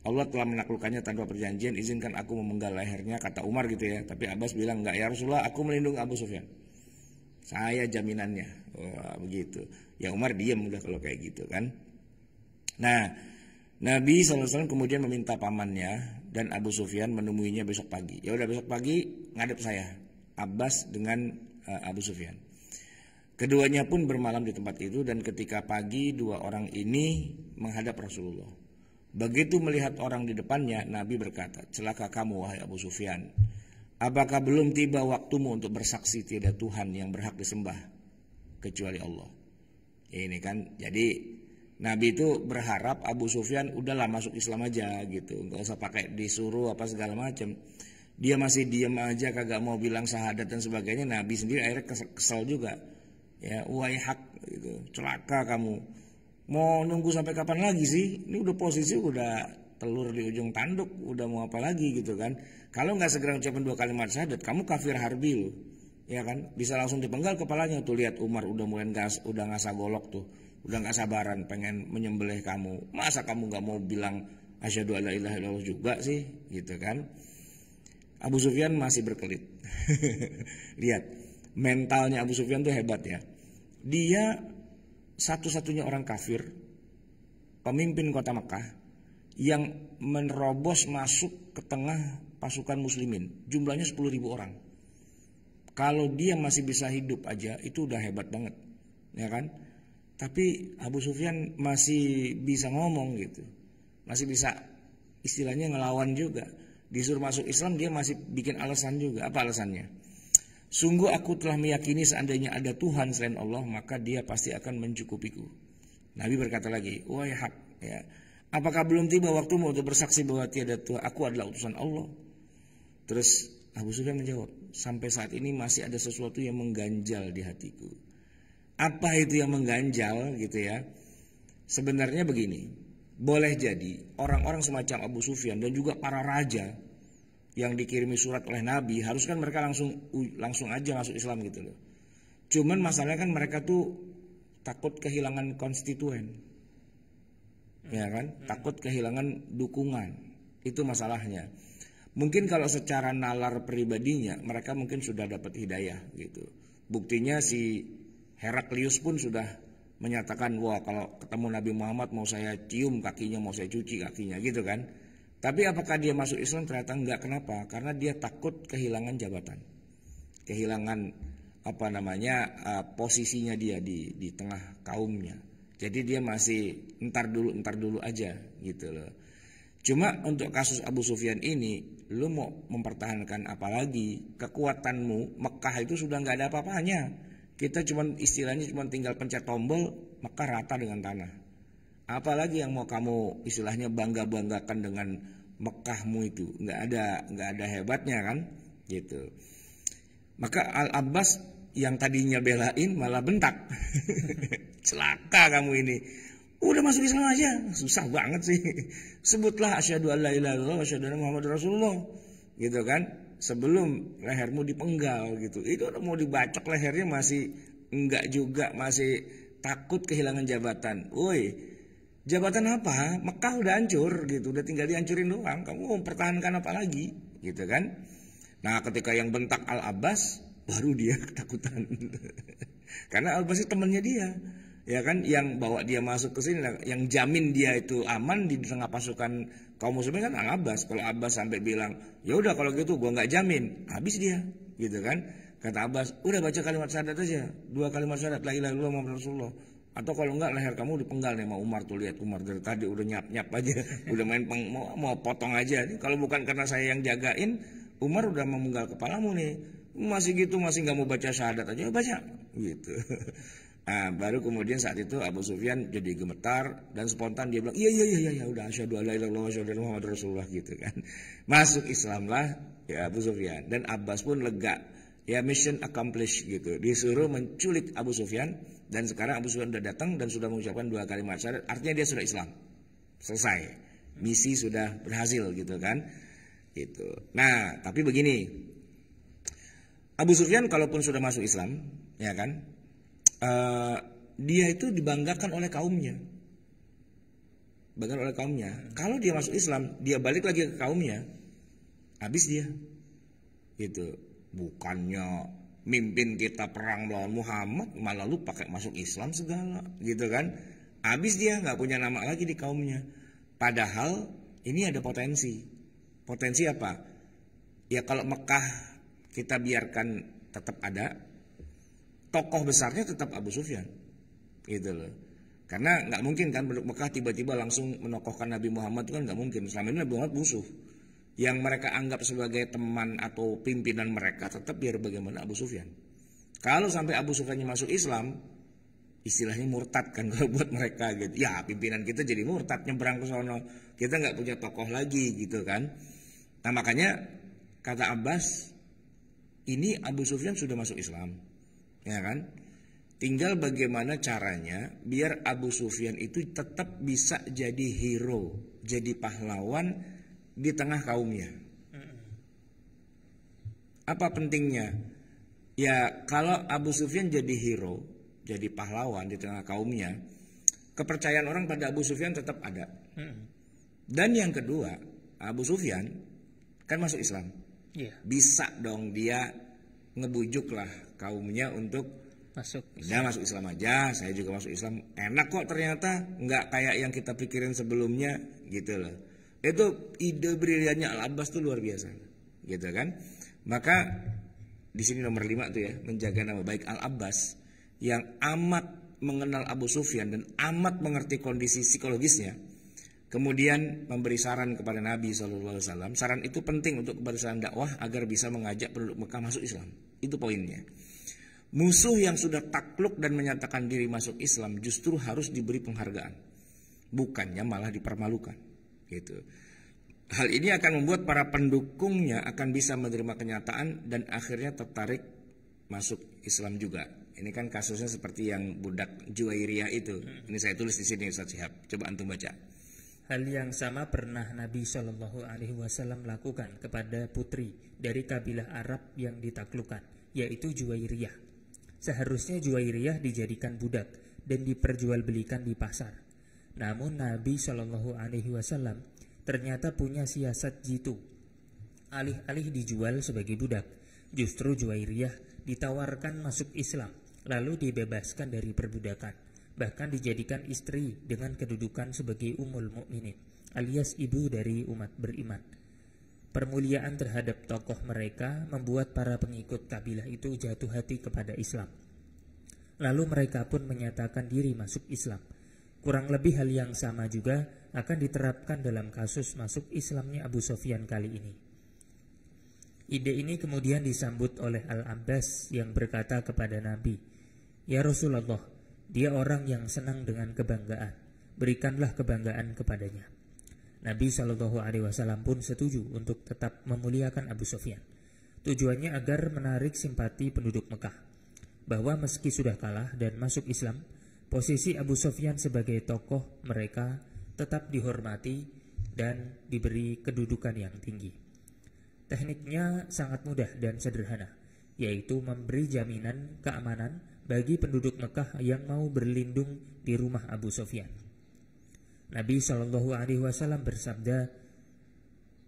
Allah telah menaklukkannya tanpa perjanjian izinkan aku memenggal lehernya kata Umar gitu ya tapi Abbas bilang enggak ya Rasulullah aku melindungi Abu Sufyan saya jaminannya Wah, begitu ya Umar diam udah kalau kayak gitu kan nah Nabi SAW kemudian meminta pamannya dan Abu Sufyan menemuinya besok pagi. Ya udah besok pagi ngadep saya Abbas dengan uh, Abu Sufyan. Keduanya pun bermalam di tempat itu dan ketika pagi dua orang ini menghadap Rasulullah. Begitu melihat orang di depannya, Nabi berkata, celaka kamu wahai Abu Sufyan. Apakah belum tiba waktumu untuk bersaksi tidak Tuhan yang berhak disembah kecuali Allah? Ini kan, jadi Nabi itu berharap Abu Sufyan udahlah masuk Islam aja gitu, nggak usah pakai disuruh apa segala macam. Dia masih diam aja, kagak mau bilang sahadat dan sebagainya. Nabi sendiri akhirnya kesel, kesel juga, ya wahai hak gitu, celaka kamu. Mau nunggu sampai kapan lagi sih? Ini udah posisi udah telur di ujung tanduk, udah mau apa lagi gitu kan? Kalau nggak segera ucapin dua kalimat syahadat, kamu kafir harbil ya kan? Bisa langsung dipenggal kepalanya tuh lihat Umar udah mulai gas, udah ngasah golok tuh udah nggak sabaran pengen menyembelih kamu masa kamu nggak mau bilang asyhadu alla ilaha illallah juga sih gitu kan Abu Sufyan masih berkelit (laughs) lihat mentalnya Abu Sufyan tuh hebat ya dia satu-satunya orang kafir pemimpin kota Mekah yang menerobos masuk ke tengah pasukan muslimin jumlahnya 10.000 orang kalau dia masih bisa hidup aja itu udah hebat banget ya kan tapi Abu Sufyan masih bisa ngomong gitu. Masih bisa istilahnya ngelawan juga. Disuruh masuk Islam dia masih bikin alasan juga. Apa alasannya? Sungguh aku telah meyakini seandainya ada Tuhan selain Allah maka dia pasti akan mencukupiku. Nabi berkata lagi, wahai hak ya. Apakah belum tiba waktumu untuk bersaksi bahwa tiada Tuhan? Aku adalah utusan Allah. Terus Abu Sufyan menjawab, sampai saat ini masih ada sesuatu yang mengganjal di hatiku. Apa itu yang mengganjal gitu ya? Sebenarnya begini, boleh jadi orang-orang semacam Abu Sufyan dan juga para raja yang dikirimi surat oleh Nabi harus kan mereka langsung langsung aja masuk Islam gitu loh. Cuman masalahnya kan mereka tuh takut kehilangan konstituen. Ya kan? Hmm. Takut kehilangan dukungan. Itu masalahnya. Mungkin kalau secara nalar pribadinya mereka mungkin sudah dapat hidayah gitu. Buktinya si Heraklius pun sudah menyatakan wah kalau ketemu Nabi Muhammad mau saya cium kakinya mau saya cuci kakinya gitu kan tapi apakah dia masuk Islam ternyata enggak kenapa karena dia takut kehilangan jabatan kehilangan apa namanya uh, posisinya dia di di tengah kaumnya jadi dia masih entar dulu entar dulu aja gitu loh cuma untuk kasus Abu Sufyan ini lu mau mempertahankan apalagi kekuatanmu Mekah itu sudah nggak ada apa-apanya kita cuma istilahnya cuma tinggal pencet tombol maka rata dengan tanah. Apalagi yang mau kamu istilahnya bangga-banggakan dengan Mekahmu itu nggak ada nggak ada hebatnya kan gitu maka Al Abbas yang tadinya belain malah bentak (laughs) celaka kamu ini udah masuk Islam aja susah banget sih sebutlah asyhadu alla ilaha illallah asyhadu anna muhammad rasulullah gitu kan sebelum lehermu dipenggal gitu itu mau dibacok lehernya masih enggak juga masih takut kehilangan jabatan woi jabatan apa Mekah udah hancur gitu udah tinggal dihancurin doang kamu mau mempertahankan apa lagi gitu kan nah ketika yang bentak Al Abbas baru dia (laughs) ketakutan karena Al Abbas itu temannya dia ya kan yang bawa dia masuk ke sini yang jamin dia itu aman di tengah pasukan kaum muslimin kan al Abbas kalau Abbas sampai bilang ya udah kalau gitu gua nggak jamin habis dia gitu kan kata Abbas udah baca kalimat syahadat aja dua kalimat syahadat la ilaha illallah Muhammad rasulullah atau kalau enggak leher kamu dipenggal nih mau Umar tuh lihat Umar dari tadi udah nyap nyap aja (laughs) udah main peng, mau, mau potong aja kalau bukan karena saya yang jagain Umar udah memenggal kepalamu nih masih gitu masih nggak mau baca syahadat aja ya baca gitu (laughs) Nah, baru kemudian saat itu Abu Sufyan jadi gemetar dan spontan dia bilang, "Iya iya iya iya ya, udah asyhadu alla ilaha illallah asyhadu Muhammad Rasulullah" gitu kan. (laughs) Masuk Islamlah ya Abu Sufyan dan Abbas pun lega. Ya mission accomplished gitu. Disuruh menculik Abu Sufyan dan sekarang Abu Sufyan sudah datang dan sudah mengucapkan dua kalimat syahadat, artinya dia sudah Islam. Selesai. Misi sudah berhasil gitu kan. Itu. Nah, tapi begini. Abu Sufyan kalaupun sudah masuk Islam, ya kan? Eh, dia itu dibanggakan oleh kaumnya banggakan oleh kaumnya kalau dia masuk Islam dia balik lagi ke kaumnya habis dia gitu bukannya mimpin kita perang melawan Muhammad malah lu pakai masuk Islam segala gitu kan habis dia nggak punya nama lagi di kaumnya padahal ini ada potensi potensi apa ya kalau Mekah kita biarkan tetap ada tokoh besarnya tetap Abu Sufyan gitu loh karena nggak mungkin kan penduduk Mekah tiba-tiba langsung menokohkan Nabi Muhammad itu kan nggak mungkin selama ini Nabi Muhammad musuh yang mereka anggap sebagai teman atau pimpinan mereka tetap biar bagaimana Abu Sufyan kalau sampai Abu Sufyan masuk Islam istilahnya murtad kan kalau (laughs) buat mereka gitu ya pimpinan kita jadi murtad nyebrang ke sono kita nggak punya tokoh lagi gitu kan nah makanya kata Abbas ini Abu Sufyan sudah masuk Islam ya kan? Tinggal bagaimana caranya biar Abu Sufyan itu tetap bisa jadi hero, jadi pahlawan di tengah kaumnya. Apa pentingnya? Ya kalau Abu Sufyan jadi hero, jadi pahlawan di tengah kaumnya, kepercayaan orang pada Abu Sufyan tetap ada. Dan yang kedua, Abu Sufyan kan masuk Islam. Iya. Bisa dong dia ngebujuklah kaumnya untuk masuk Islam. Ya, masuk Islam aja, saya juga masuk Islam. Enak kok ternyata, nggak kayak yang kita pikirin sebelumnya gitu loh. Itu ide briliannya Al-Abbas tuh luar biasa. Gitu kan? Maka di sini nomor lima tuh ya, menjaga nama baik Al-Abbas yang amat mengenal Abu Sufyan dan amat mengerti kondisi psikologisnya Kemudian memberi saran kepada Nabi Shallallahu Alaihi Wasallam. Saran itu penting untuk kebersaan dakwah agar bisa mengajak penduduk Mekah masuk Islam. Itu poinnya. Musuh yang sudah takluk dan menyatakan diri masuk Islam justru harus diberi penghargaan, bukannya malah dipermalukan. Gitu. Hal ini akan membuat para pendukungnya akan bisa menerima kenyataan dan akhirnya tertarik masuk Islam juga. Ini kan kasusnya seperti yang budak Juwairiyah itu. Ini saya tulis di sini Ustaz Sihab. Coba antum baca. Hal yang sama pernah Nabi Shallallahu Alaihi Wasallam lakukan kepada putri dari kabilah Arab yang ditaklukan, yaitu Juwairiyah. Seharusnya Juwairiyah dijadikan budak dan diperjualbelikan di pasar. Namun Nabi Shallallahu Alaihi Wasallam ternyata punya siasat jitu. Alih-alih dijual sebagai budak, justru Juwairiyah ditawarkan masuk Islam lalu dibebaskan dari perbudakan bahkan dijadikan istri dengan kedudukan sebagai umul mukminin alias ibu dari umat beriman. Permuliaan terhadap tokoh mereka membuat para pengikut kabilah itu jatuh hati kepada Islam. Lalu mereka pun menyatakan diri masuk Islam. Kurang lebih hal yang sama juga akan diterapkan dalam kasus masuk Islamnya Abu Sofyan kali ini. Ide ini kemudian disambut oleh Al-Abbas yang berkata kepada Nabi, Ya Rasulullah, dia orang yang senang dengan kebanggaan. Berikanlah kebanggaan kepadanya. Nabi Shallallahu Alaihi Wasallam pun setuju untuk tetap memuliakan Abu Sufyan. Tujuannya agar menarik simpati penduduk Mekah bahwa meski sudah kalah dan masuk Islam, posisi Abu Sufyan sebagai tokoh mereka tetap dihormati dan diberi kedudukan yang tinggi. Tekniknya sangat mudah dan sederhana, yaitu memberi jaminan keamanan bagi penduduk Mekah yang mau berlindung di rumah Abu Sofyan. Nabi Shallallahu Alaihi Wasallam bersabda,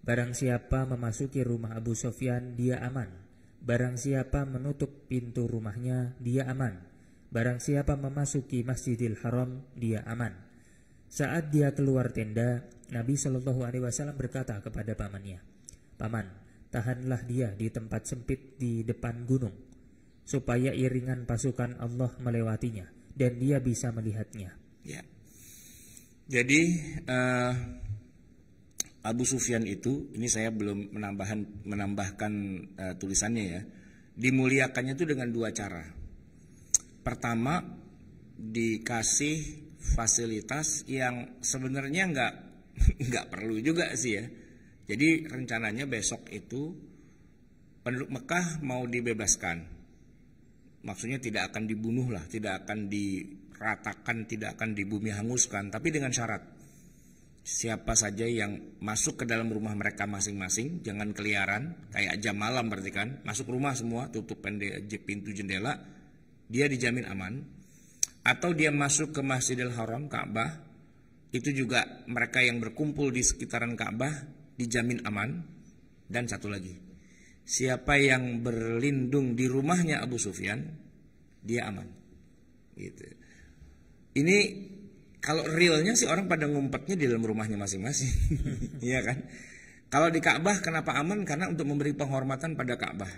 Barang siapa memasuki rumah Abu Sofyan, dia aman. Barang siapa menutup pintu rumahnya, dia aman. Barang siapa memasuki Masjidil Haram, dia aman. Saat dia keluar tenda, Nabi Shallallahu Alaihi Wasallam berkata kepada pamannya, "Paman, tahanlah dia di tempat sempit di depan gunung supaya iringan pasukan Allah melewatinya dan dia bisa melihatnya. Ya. Jadi uh, Abu Sufyan itu, ini saya belum menambahkan menambahkan uh, tulisannya ya. Dimuliakannya itu dengan dua cara. Pertama dikasih fasilitas yang sebenarnya nggak (laughs) nggak perlu juga sih ya. Jadi rencananya besok itu penduduk Mekah mau dibebaskan maksudnya tidak akan dibunuh lah, tidak akan diratakan, tidak akan dibumi hanguskan, tapi dengan syarat siapa saja yang masuk ke dalam rumah mereka masing-masing, jangan keliaran, kayak jam malam berarti kan, masuk rumah semua, tutup pintu jendela, dia dijamin aman. Atau dia masuk ke Masjidil Haram, Ka'bah, itu juga mereka yang berkumpul di sekitaran Ka'bah dijamin aman. Dan satu lagi, siapa yang berlindung di rumahnya Abu Sufyan dia aman gitu ini kalau realnya sih orang pada ngumpetnya di dalam rumahnya masing-masing (laughs) iya kan kalau di Ka'bah kenapa aman karena untuk memberi penghormatan pada Ka'bah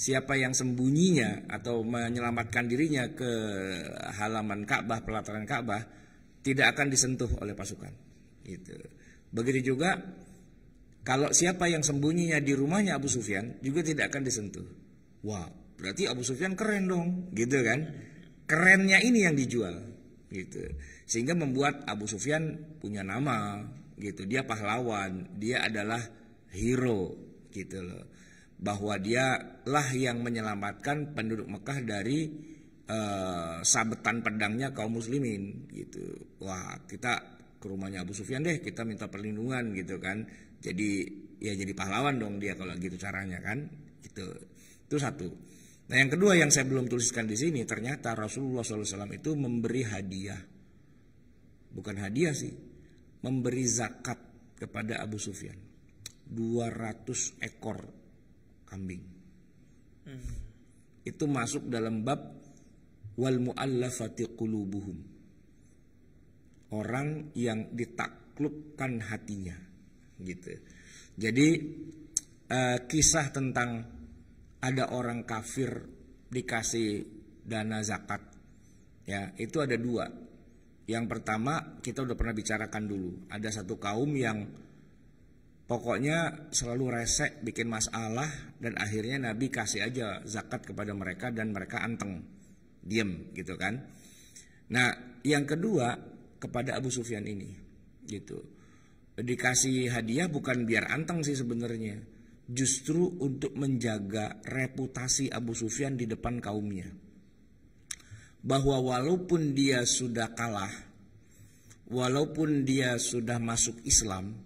siapa yang sembunyinya atau menyelamatkan dirinya ke halaman Ka'bah, pelataran Ka'bah, tidak akan disentuh oleh pasukan. Gitu. Begitu juga kalau siapa yang sembunyinya di rumahnya Abu Sufyan juga tidak akan disentuh. Wah, berarti Abu Sufyan keren dong, gitu kan? Kerennya ini yang dijual, gitu. Sehingga membuat Abu Sufyan punya nama, gitu. Dia pahlawan, dia adalah hero, gitu loh. Bahwa dia lah yang menyelamatkan penduduk Mekah dari uh, sabetan pedangnya kaum muslimin, gitu. Wah, kita ke rumahnya Abu Sufyan deh, kita minta perlindungan, gitu kan? jadi ya jadi pahlawan dong dia kalau gitu caranya kan gitu itu satu nah yang kedua yang saya belum tuliskan di sini ternyata Rasulullah SAW itu memberi hadiah bukan hadiah sih memberi zakat kepada Abu Sufyan 200 ekor kambing hmm. itu masuk dalam bab wal muallafati qulubuhum orang yang ditaklukkan hatinya gitu. Jadi eh, kisah tentang ada orang kafir dikasih dana zakat ya itu ada dua. Yang pertama kita udah pernah bicarakan dulu ada satu kaum yang pokoknya selalu resek bikin masalah dan akhirnya Nabi kasih aja zakat kepada mereka dan mereka anteng diem gitu kan. Nah yang kedua kepada Abu Sufyan ini gitu dikasih hadiah bukan biar anteng sih sebenarnya justru untuk menjaga reputasi Abu Sufyan di depan kaumnya bahwa walaupun dia sudah kalah walaupun dia sudah masuk Islam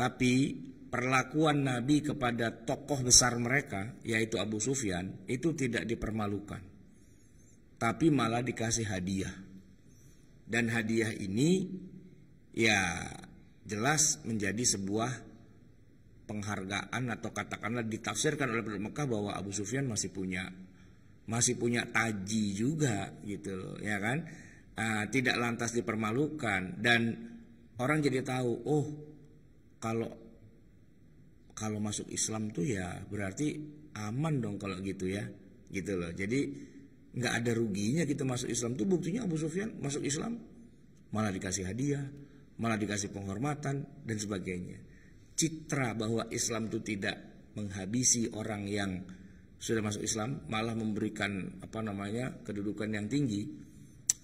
tapi perlakuan Nabi kepada tokoh besar mereka yaitu Abu Sufyan itu tidak dipermalukan tapi malah dikasih hadiah dan hadiah ini ya jelas menjadi sebuah penghargaan atau katakanlah ditafsirkan oleh penduduk Mekah bahwa Abu Sufyan masih punya masih punya taji juga gitu loh ya kan uh, tidak lantas dipermalukan dan orang jadi tahu oh kalau kalau masuk Islam tuh ya berarti aman dong kalau gitu ya gitu loh jadi nggak ada ruginya kita masuk Islam tuh buktinya Abu Sufyan masuk Islam malah dikasih hadiah malah dikasih penghormatan dan sebagainya. Citra bahwa Islam itu tidak menghabisi orang yang sudah masuk Islam, malah memberikan apa namanya kedudukan yang tinggi,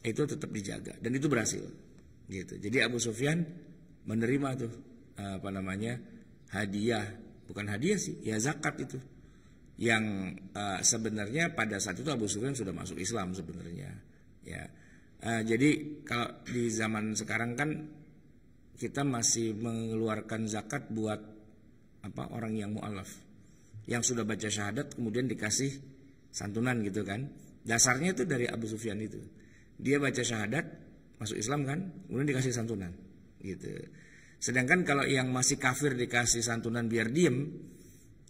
itu tetap dijaga dan itu berhasil. Gitu. Jadi Abu Sufyan menerima tuh apa namanya hadiah, bukan hadiah sih, ya zakat itu yang uh, sebenarnya pada saat itu Abu Sufyan sudah masuk Islam sebenarnya ya uh, jadi kalau di zaman sekarang kan kita masih mengeluarkan zakat buat apa orang yang mualaf yang sudah baca syahadat kemudian dikasih santunan gitu kan dasarnya itu dari Abu Sufyan itu dia baca syahadat masuk Islam kan kemudian dikasih santunan gitu sedangkan kalau yang masih kafir dikasih santunan biar diem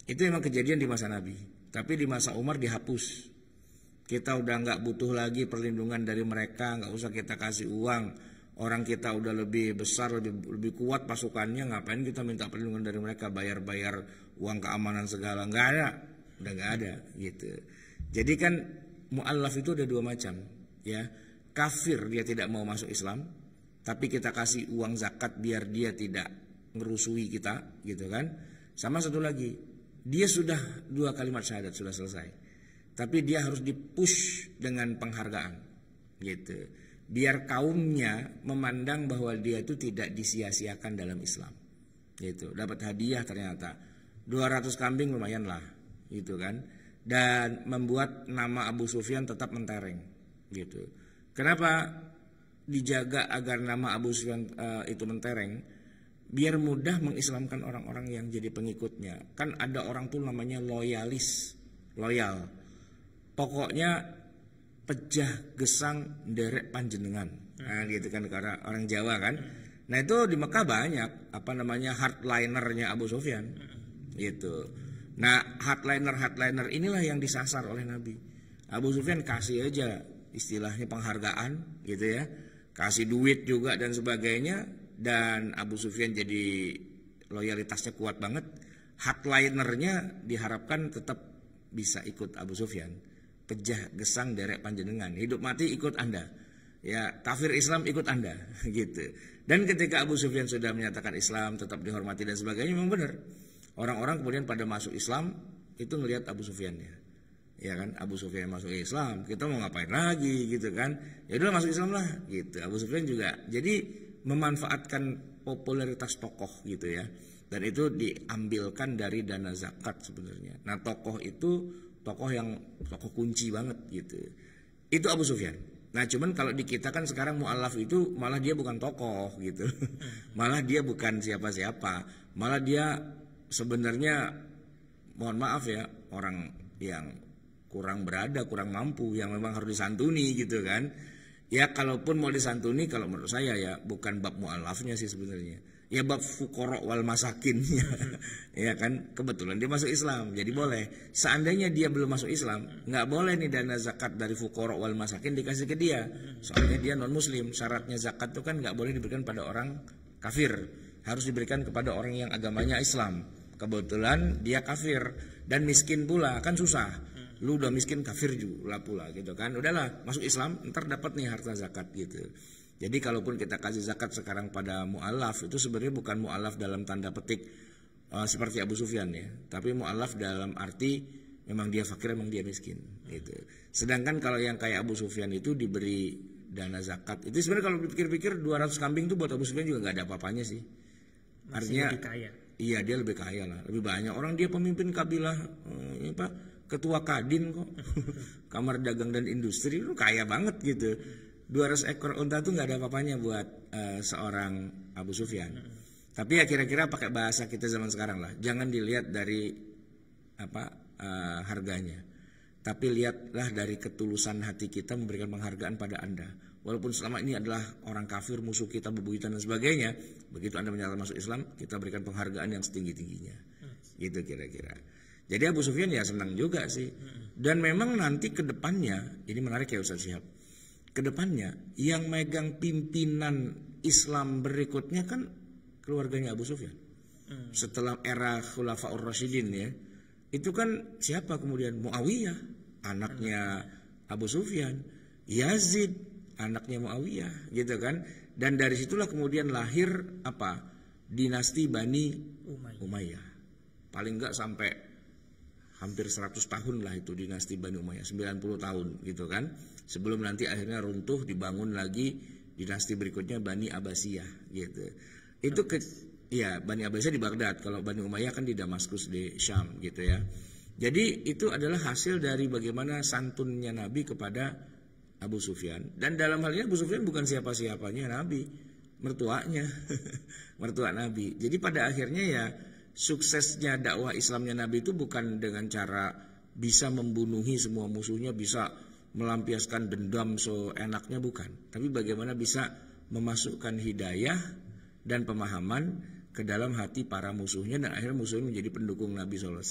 itu memang kejadian di masa Nabi tapi di masa Umar dihapus kita udah nggak butuh lagi perlindungan dari mereka nggak usah kita kasih uang orang kita udah lebih besar, lebih, lebih kuat pasukannya, ngapain kita minta perlindungan dari mereka, bayar-bayar uang keamanan segala, nggak ada, udah nggak ada gitu. Jadi kan mu'allaf itu ada dua macam, ya kafir dia tidak mau masuk Islam, tapi kita kasih uang zakat biar dia tidak ngerusui kita, gitu kan? Sama satu lagi, dia sudah dua kalimat syahadat sudah selesai, tapi dia harus dipush dengan penghargaan, gitu biar kaumnya memandang bahwa dia itu tidak disia-siakan dalam Islam. Gitu, dapat hadiah ternyata. 200 kambing lumayan lah, gitu kan. Dan membuat nama Abu Sufyan tetap mentereng, gitu. Kenapa dijaga agar nama Abu Sufyan uh, itu mentereng? Biar mudah mengislamkan orang-orang yang jadi pengikutnya. Kan ada orang tuh namanya loyalis, loyal. Pokoknya pejah gesang derek panjenengan nah, gitu kan karena orang Jawa kan nah itu di Mekah banyak apa namanya hardlinernya Abu Sofyan gitu nah hardliner hardliner inilah yang disasar oleh Nabi Abu Sufyan kasih aja istilahnya penghargaan gitu ya kasih duit juga dan sebagainya dan Abu Sufyan jadi loyalitasnya kuat banget hardlinernya diharapkan tetap bisa ikut Abu Sufyan pejah gesang derek panjenengan hidup mati ikut anda ya kafir Islam ikut anda (laughs) gitu dan ketika Abu Sufyan sudah menyatakan Islam tetap dihormati dan sebagainya memang benar orang-orang kemudian pada masuk Islam itu melihat Abu Sufyan ya ya kan Abu Sufyan masuk Islam kita mau ngapain lagi gitu kan ya udah masuk Islam lah gitu Abu Sufyan juga jadi memanfaatkan popularitas tokoh gitu ya dan itu diambilkan dari dana zakat sebenarnya nah tokoh itu tokoh yang tokoh kunci banget gitu. Itu Abu Sufyan. Nah cuman kalau di kita kan sekarang mu'alaf itu malah dia bukan tokoh gitu. (laughs) malah dia bukan siapa-siapa. Malah dia sebenarnya mohon maaf ya orang yang kurang berada, kurang mampu yang memang harus disantuni gitu kan. Ya kalaupun mau disantuni kalau menurut saya ya bukan bab mu'alafnya sih sebenarnya ya bab fukorok wal masakin (laughs) ya kan kebetulan dia masuk Islam jadi boleh seandainya dia belum masuk Islam nggak boleh nih dana zakat dari fukorok wal masakin dikasih ke dia soalnya dia non muslim syaratnya zakat itu kan nggak boleh diberikan pada orang kafir harus diberikan kepada orang yang agamanya Islam kebetulan dia kafir dan miskin pula kan susah lu udah miskin kafir juga pula gitu kan udahlah masuk Islam ntar dapat nih harta zakat gitu jadi kalaupun kita kasih zakat sekarang pada mu'alaf itu sebenarnya bukan mu'alaf dalam tanda petik uh, seperti Abu Sufyan ya, tapi mu'alaf dalam arti memang dia fakir, memang dia miskin gitu. Sedangkan kalau yang kayak Abu Sufyan itu diberi dana zakat. Itu sebenarnya kalau dipikir-pikir 200 kambing itu buat Abu Sufyan juga nggak ada apa-apanya sih. Artinya Iya, dia lebih kaya lah, lebih banyak. Orang dia pemimpin kabilah ini eh, Pak, ketua Kadin kok. (laughs) Kamar Dagang dan Industri itu kaya banget gitu 200 ekor unta tuh nggak ada apa-apanya buat uh, seorang Abu Sufyan. Hmm. Tapi ya kira-kira pakai bahasa kita zaman sekarang lah, jangan dilihat dari apa uh, harganya. Tapi lihatlah dari ketulusan hati kita memberikan penghargaan pada Anda. Walaupun selama ini adalah orang kafir, musuh kita, bebuyutan dan sebagainya, begitu Anda menyatakan masuk Islam, kita berikan penghargaan yang setinggi-tingginya. Hmm. Gitu kira-kira. Jadi Abu Sufyan ya senang juga sih. Hmm. Dan memang nanti ke depannya, ini menarik ya Ustaz Syihab kedepannya yang megang pimpinan Islam berikutnya kan keluarganya Abu Sufyan. Hmm. Setelah era Khulafaur Rasyidin ya. Itu kan siapa kemudian Muawiyah, anaknya Abu Sufyan, Yazid, anaknya Muawiyah, gitu kan. Dan dari situlah kemudian lahir apa? Dinasti Bani Umayyah. Umayyah. Paling enggak sampai hampir 100 tahun lah itu dinasti Bani Umayyah, 90 tahun gitu kan sebelum nanti akhirnya runtuh dibangun lagi dinasti berikutnya Bani Abbasiyah gitu. Itu ke ya Bani Abbasiyah di Baghdad, kalau Bani Umayyah kan di Damaskus di Syam gitu ya. Jadi itu adalah hasil dari bagaimana santunnya Nabi kepada Abu Sufyan dan dalam hal ini Abu Sufyan bukan siapa-siapanya Nabi, mertuanya, (laughs) mertua Nabi. Jadi pada akhirnya ya suksesnya dakwah Islamnya Nabi itu bukan dengan cara bisa membunuhi semua musuhnya, bisa melampiaskan dendam enaknya bukan, tapi bagaimana bisa memasukkan hidayah dan pemahaman ke dalam hati para musuhnya dan akhirnya musuhnya menjadi pendukung Nabi SAW.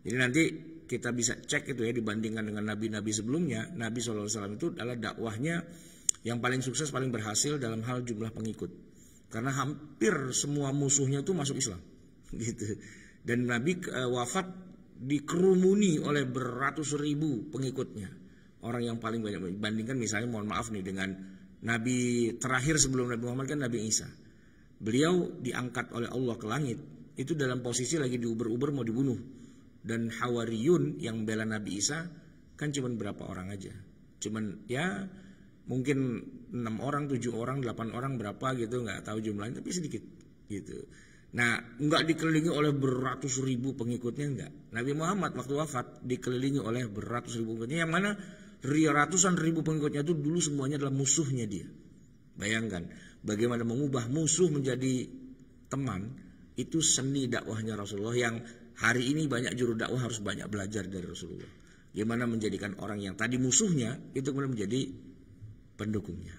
Jadi nanti kita bisa cek itu ya dibandingkan dengan nabi-nabi sebelumnya, Nabi SAW itu adalah dakwahnya yang paling sukses, paling berhasil dalam hal jumlah pengikut. Karena hampir semua musuhnya itu masuk Islam, (laughs) gitu. Dan Nabi eh, wafat dikerumuni oleh beratus ribu pengikutnya orang yang paling banyak bandingkan misalnya mohon maaf nih dengan nabi terakhir sebelum Nabi Muhammad kan Nabi Isa. Beliau diangkat oleh Allah ke langit itu dalam posisi lagi diuber-uber mau dibunuh dan Hawariyun yang bela Nabi Isa kan cuman berapa orang aja. Cuman ya mungkin enam orang, tujuh orang, delapan orang berapa gitu nggak tahu jumlahnya tapi sedikit gitu. Nah, nggak dikelilingi oleh beratus ribu pengikutnya nggak. Nabi Muhammad waktu wafat dikelilingi oleh beratus ribu pengikutnya yang mana ratusan ribu pengikutnya itu dulu semuanya adalah musuhnya dia. Bayangkan bagaimana mengubah musuh menjadi teman itu seni dakwahnya Rasulullah yang hari ini banyak juru dakwah harus banyak belajar dari Rasulullah. Gimana menjadikan orang yang tadi musuhnya itu kemudian menjadi pendukungnya.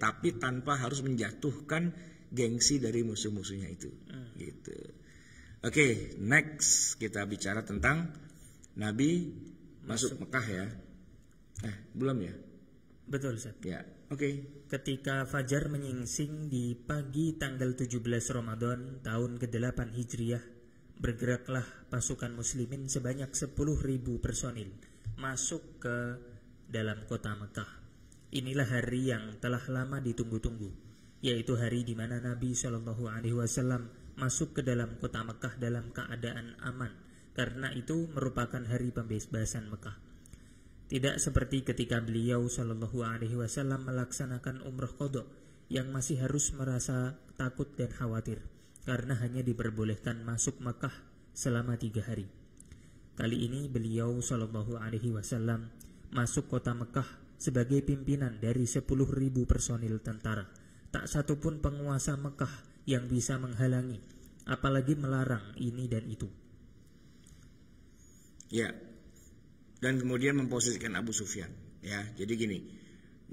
Tapi tanpa harus menjatuhkan gengsi dari musuh-musuhnya itu. Hmm. Gitu. Oke, okay, next kita bicara tentang Nabi masuk Mekah ya. Eh, belum ya? Betul, Ustaz. Ya. Oke. Okay. Ketika Fajar menyingsing di pagi tanggal 17 Ramadan tahun ke-8 Hijriah, bergeraklah pasukan muslimin sebanyak 10.000 personil masuk ke dalam kota Mekah. Inilah hari yang telah lama ditunggu-tunggu, yaitu hari di mana Nabi Shallallahu alaihi wasallam masuk ke dalam kota Mekah dalam keadaan aman, karena itu merupakan hari pembebasan Mekah. Tidak seperti ketika beliau Shallallahu Alaihi Wasallam melaksanakan umroh kodok yang masih harus merasa takut dan khawatir karena hanya diperbolehkan masuk Mekah selama tiga hari. Kali ini beliau Shallallahu Alaihi Wasallam masuk kota Mekah sebagai pimpinan dari sepuluh ribu personil tentara. Tak satupun penguasa Mekah yang bisa menghalangi, apalagi melarang ini dan itu. Ya, dan kemudian memposisikan Abu Sufyan. Ya, jadi gini,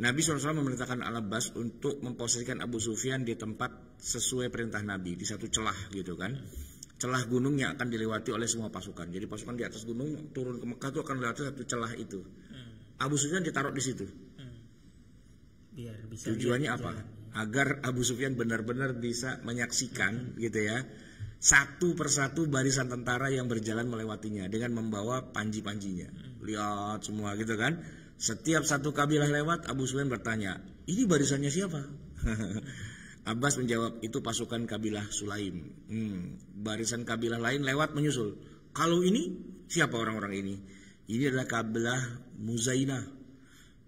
Nabi SAW memerintahkan Al-Abbas untuk memposisikan Abu Sufyan di tempat sesuai perintah Nabi di satu celah gitu kan. Celah gunung yang akan dilewati oleh semua pasukan. Jadi pasukan di atas gunung turun ke Mekah itu akan lewat satu celah itu. Hmm. Abu Sufyan ditaruh di situ. Hmm. Biar bisa Tujuannya biar apa? Jalan. Agar Abu Sufyan benar-benar bisa menyaksikan hmm. gitu ya satu persatu barisan tentara yang berjalan melewatinya dengan membawa panji-panjinya. Hmm lihat semua gitu kan setiap satu kabilah lewat Abu Sufyan bertanya ini barisannya siapa (laughs) Abbas menjawab itu pasukan kabilah Sulaim hmm, barisan kabilah lain lewat menyusul kalau ini siapa orang-orang ini ini adalah kabilah Muzainah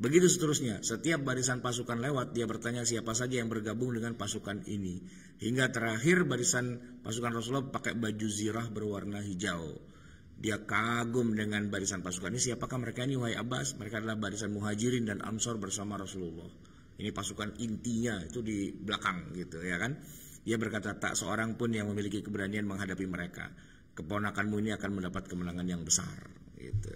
Begitu seterusnya, setiap barisan pasukan lewat, dia bertanya siapa saja yang bergabung dengan pasukan ini. Hingga terakhir barisan pasukan Rasulullah pakai baju zirah berwarna hijau. Dia kagum dengan barisan pasukan ini. Siapakah mereka ini, wahai Abbas? Mereka adalah barisan muhajirin dan ansor bersama Rasulullah. Ini pasukan intinya itu di belakang gitu ya kan. Dia berkata tak seorang pun yang memiliki keberanian menghadapi mereka. Keponakanmu ini akan mendapat kemenangan yang besar gitu.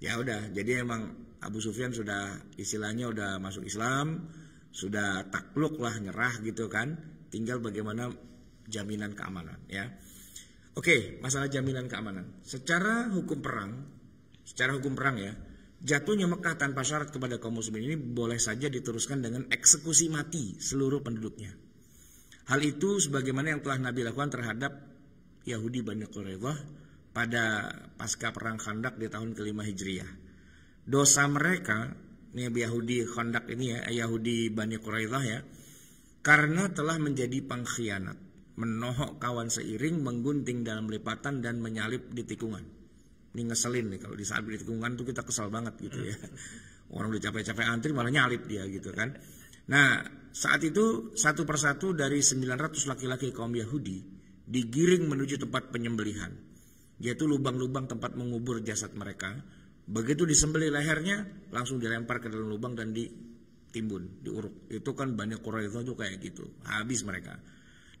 Ya udah, jadi emang Abu Sufyan sudah istilahnya udah masuk Islam, sudah takluk lah nyerah gitu kan. Tinggal bagaimana jaminan keamanan ya. Oke, masalah jaminan keamanan. Secara hukum perang, secara hukum perang ya, jatuhnya Mekah tanpa syarat kepada kaum muslimin ini boleh saja diteruskan dengan eksekusi mati seluruh penduduknya. Hal itu sebagaimana yang telah Nabi lakukan terhadap Yahudi Bani Quraidah pada pasca perang Khandak di tahun kelima Hijriah. Dosa mereka, ini Yahudi Khandak ini ya, Yahudi Bani Quraidah ya, karena telah menjadi pengkhianat menohok kawan seiring, menggunting dalam lipatan dan menyalip di tikungan. Ini ngeselin nih kalau disalip di tikungan tuh kita kesal banget gitu ya. (laughs) Orang udah capek-capek antri malah nyalip dia gitu kan. Nah saat itu satu persatu dari 900 laki-laki kaum Yahudi digiring menuju tempat penyembelihan. Yaitu lubang-lubang tempat mengubur jasad mereka. Begitu disembeli lehernya langsung dilempar ke dalam lubang dan ditimbun, diuruk. Itu kan banyak Quraisy itu kayak gitu. Habis mereka.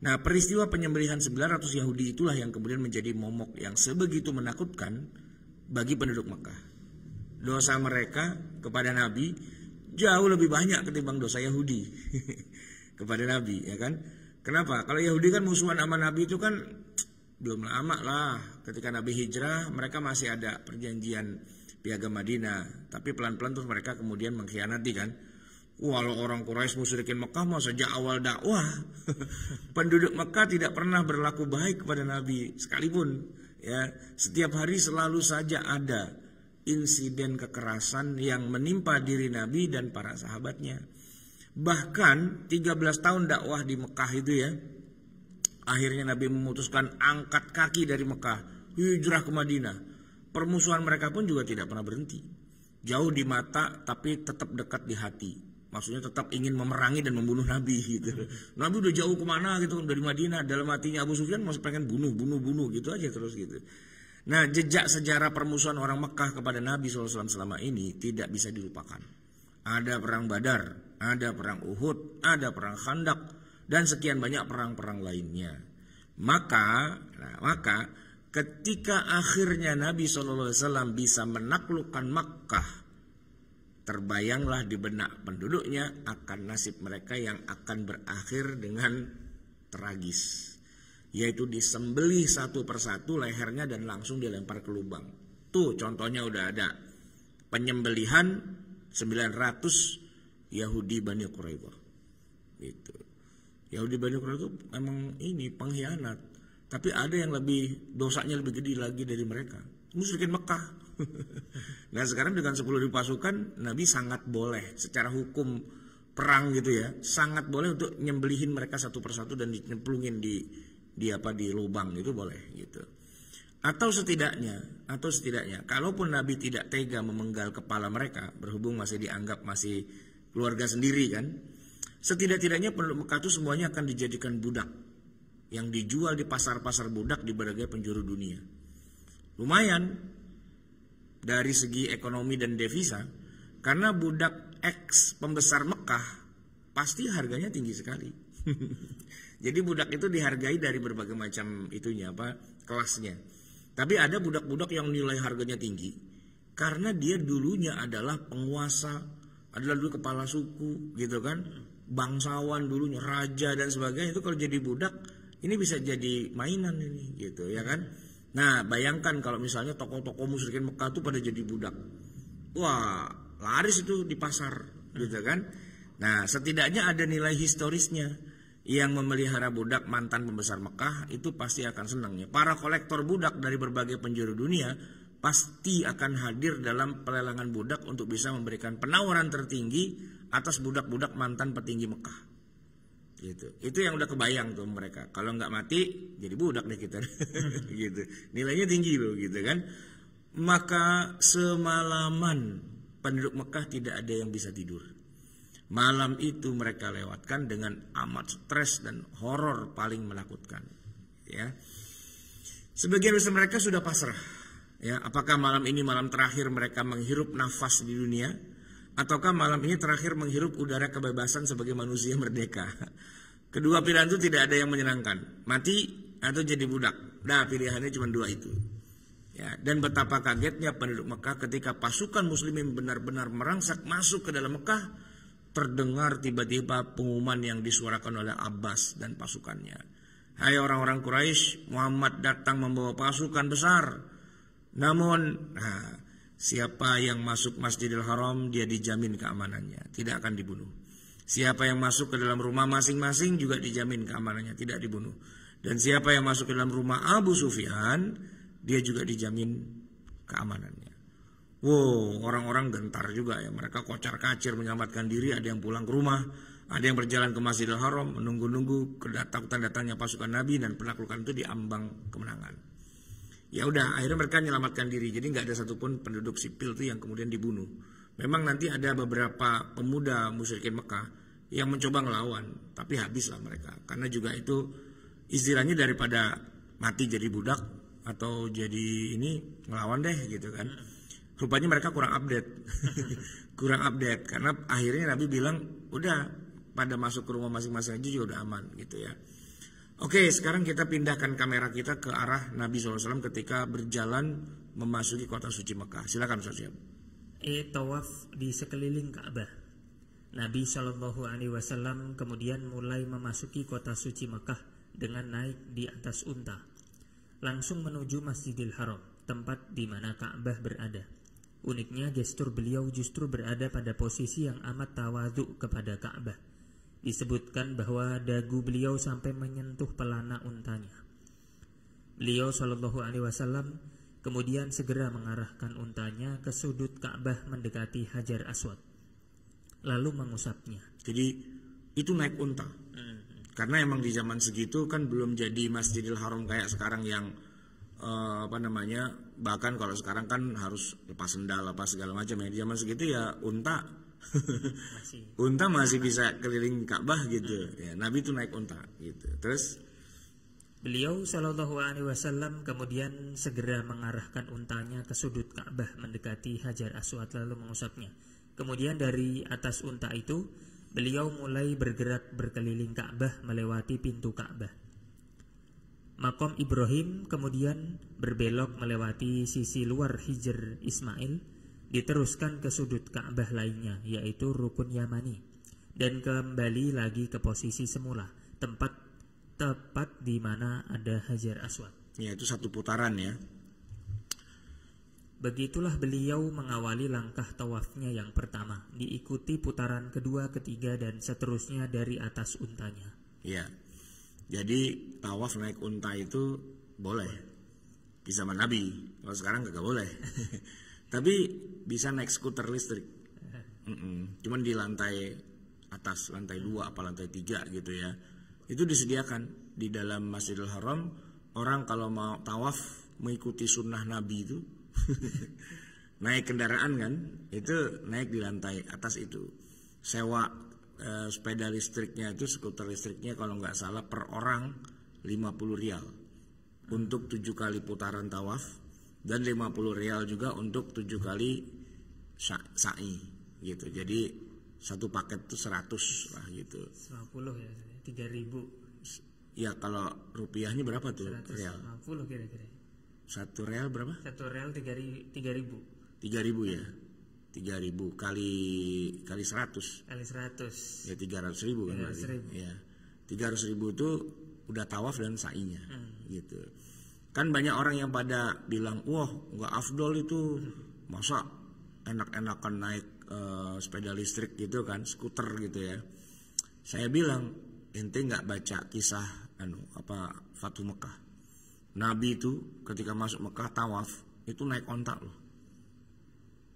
Nah, peristiwa penyembelihan 900 Yahudi itulah yang kemudian menjadi momok yang sebegitu menakutkan bagi penduduk Mekah. Dosa mereka kepada Nabi jauh lebih banyak ketimbang dosa Yahudi (laughs) kepada Nabi, ya kan? Kenapa? Kalau Yahudi kan musuhan sama Nabi itu kan belum lama lah ketika Nabi hijrah mereka masih ada perjanjian piagam Madinah, tapi pelan-pelan terus mereka kemudian mengkhianati kan Walau orang Quraisy musyrikin Mekah mau sejak awal dakwah, (laughs) penduduk Mekah tidak pernah berlaku baik kepada Nabi sekalipun. Ya, setiap hari selalu saja ada insiden kekerasan yang menimpa diri Nabi dan para sahabatnya. Bahkan 13 tahun dakwah di Mekah itu ya, akhirnya Nabi memutuskan angkat kaki dari Mekah, hijrah ke Madinah. Permusuhan mereka pun juga tidak pernah berhenti. Jauh di mata tapi tetap dekat di hati maksudnya tetap ingin memerangi dan membunuh Nabi gitu. Nabi udah jauh kemana gitu dari Madinah dalam hatinya Abu Sufyan masih pengen bunuh bunuh bunuh gitu aja terus gitu. Nah jejak sejarah permusuhan orang Mekah kepada Nabi SAW selama ini tidak bisa dilupakan. Ada perang Badar, ada perang Uhud, ada perang Khandak dan sekian banyak perang-perang lainnya. Maka, nah, maka ketika akhirnya Nabi SAW bisa menaklukkan Makkah terbayanglah di benak penduduknya akan nasib mereka yang akan berakhir dengan tragis yaitu disembeli satu persatu lehernya dan langsung dilempar ke lubang tuh contohnya udah ada penyembelihan 900 Yahudi Bani Quraidah gitu Yahudi Bani itu emang ini pengkhianat tapi ada yang lebih dosanya lebih gede lagi dari mereka musyrikin Mekah (laughs) nah sekarang dengan ribu pasukan Nabi sangat boleh secara hukum perang gitu ya sangat boleh untuk nyembelihin mereka satu persatu dan dicemplungin di di apa di lubang itu boleh gitu atau setidaknya atau setidaknya kalaupun Nabi tidak tega memenggal kepala mereka berhubung masih dianggap masih keluarga sendiri kan setidak-tidaknya penduduk Mekah itu semuanya akan dijadikan budak yang dijual di pasar-pasar budak di berbagai penjuru dunia lumayan dari segi ekonomi dan devisa karena budak X pembesar Mekah pasti harganya tinggi sekali. (laughs) Jadi budak itu dihargai dari berbagai macam itunya apa kelasnya. Tapi ada budak-budak yang nilai harganya tinggi karena dia dulunya adalah penguasa, adalah dulu kepala suku gitu kan, bangsawan dulunya, raja dan sebagainya itu kalau jadi budak ini bisa jadi mainan ini gitu ya kan. Nah bayangkan kalau misalnya tokoh-tokoh musyrikin Mekah itu pada jadi budak. Wah laris itu di pasar gitu kan. Nah setidaknya ada nilai historisnya. Yang memelihara budak mantan pembesar Mekah itu pasti akan senangnya. Para kolektor budak dari berbagai penjuru dunia pasti akan hadir dalam pelelangan budak untuk bisa memberikan penawaran tertinggi atas budak-budak mantan petinggi Mekah gitu itu yang udah kebayang tuh mereka kalau nggak mati jadi budak deh kita (laughs) gitu nilainya tinggi loh gitu kan maka semalaman penduduk Mekah tidak ada yang bisa tidur malam itu mereka lewatkan dengan amat stres dan horor paling menakutkan ya sebagian besar mereka sudah pasrah ya apakah malam ini malam terakhir mereka menghirup nafas di dunia ataukah malam ini terakhir menghirup udara kebebasan sebagai manusia merdeka? (laughs) Kedua pilihan itu tidak ada yang menyenangkan. Mati atau jadi budak. Nah, pilihannya cuma dua itu. Ya, dan betapa kagetnya penduduk Mekah ketika pasukan muslimin benar-benar merangsak masuk ke dalam Mekah, terdengar tiba-tiba pengumuman yang disuarakan oleh Abbas dan pasukannya. Hai orang-orang Quraisy, Muhammad datang membawa pasukan besar. Namun, nah, Siapa yang masuk Masjidil Haram dia dijamin keamanannya, tidak akan dibunuh. Siapa yang masuk ke dalam rumah masing-masing juga dijamin keamanannya, tidak dibunuh. Dan siapa yang masuk ke dalam rumah Abu Sufyan, dia juga dijamin keamanannya. Wow, orang-orang gentar juga ya. Mereka kocar-kacir menyelamatkan diri, ada yang pulang ke rumah, ada yang berjalan ke Masjidil Haram menunggu-nunggu kedatangan datangnya pasukan Nabi dan penaklukan itu diambang kemenangan ya udah akhirnya mereka menyelamatkan diri jadi nggak ada satupun penduduk sipil tuh yang kemudian dibunuh memang nanti ada beberapa pemuda musyrikin Mekah yang mencoba ngelawan tapi habislah mereka karena juga itu istilahnya daripada mati jadi budak atau jadi ini ngelawan deh gitu kan rupanya mereka kurang update (laughs) kurang update karena akhirnya Nabi bilang udah pada masuk ke rumah masing-masing aja juga udah aman gitu ya Oke, sekarang kita pindahkan kamera kita ke arah Nabi SAW ketika berjalan memasuki kota suci Mekah. Silakan Ustaz Siap. E eh, tawaf di sekeliling Ka'bah. Nabi Shallallahu Alaihi Wasallam kemudian mulai memasuki kota suci Mekah dengan naik di atas unta, langsung menuju Masjidil Haram, tempat di mana Ka'bah berada. Uniknya gestur beliau justru berada pada posisi yang amat tawadu kepada Ka'bah disebutkan bahwa dagu beliau sampai menyentuh pelana untanya. Beliau Shallallahu Alaihi Wasallam kemudian segera mengarahkan untanya ke sudut Ka'bah mendekati Hajar Aswad, lalu mengusapnya. Jadi itu naik unta, hmm. karena emang di zaman segitu kan belum jadi Masjidil Haram kayak sekarang yang uh, apa namanya bahkan kalau sekarang kan harus lepas sendal lepas segala macam ya di zaman segitu ya unta masih. (laughs) unta masih bisa keliling Ka'bah gitu. Ya, Nabi itu naik unta gitu. Terus beliau Shallallahu Alaihi Wasallam kemudian segera mengarahkan untanya ke sudut Ka'bah mendekati Hajar Aswad lalu mengusapnya. Kemudian dari atas unta itu beliau mulai bergerak berkeliling Ka'bah melewati pintu Ka'bah. Makom Ibrahim kemudian berbelok melewati sisi luar Hijr Ismail diteruskan ke sudut Ka'bah lainnya yaitu rukun Yamani dan kembali lagi ke posisi semula tempat tepat di mana ada Hajar Aswad. Ya itu satu putaran ya. Begitulah beliau mengawali langkah tawafnya yang pertama, diikuti putaran kedua, ketiga dan seterusnya dari atas untanya. Ya. Jadi tawaf naik unta itu boleh. Di zaman Nabi, kalau sekarang gak boleh. (laughs) Tapi bisa naik skuter listrik. Mm -mm. Cuman di lantai atas, lantai dua apa lantai tiga gitu ya. Itu disediakan di dalam Masjidil Haram. Orang kalau mau tawaf mengikuti sunnah Nabi itu (laughs) naik kendaraan kan, itu naik di lantai atas itu. Sewa eh, sepeda listriknya itu skuter listriknya kalau nggak salah per orang 50 rial untuk tujuh kali putaran tawaf dan 50 rial juga untuk 7 kali sa'i gitu. Jadi satu paket tuh 100 lah gitu. 50 ya, 3000. Ya kalau rupiahnya berapa tuh 150 real? 150 kira-kira. Satu real berapa? Satu real 3000. 3000 ya. 3000 kali kali 100. Kali 100. Ya 300000 kan berarti. Ya. 300000 itu udah tawaf dan sa'inya hmm. gitu kan banyak orang yang pada bilang wah nggak afdol itu masa enak-enakan naik uh, sepeda listrik gitu kan skuter gitu ya saya bilang ente nggak baca kisah anu apa Fatu Mekah Nabi itu ketika masuk Mekah tawaf itu naik ontak loh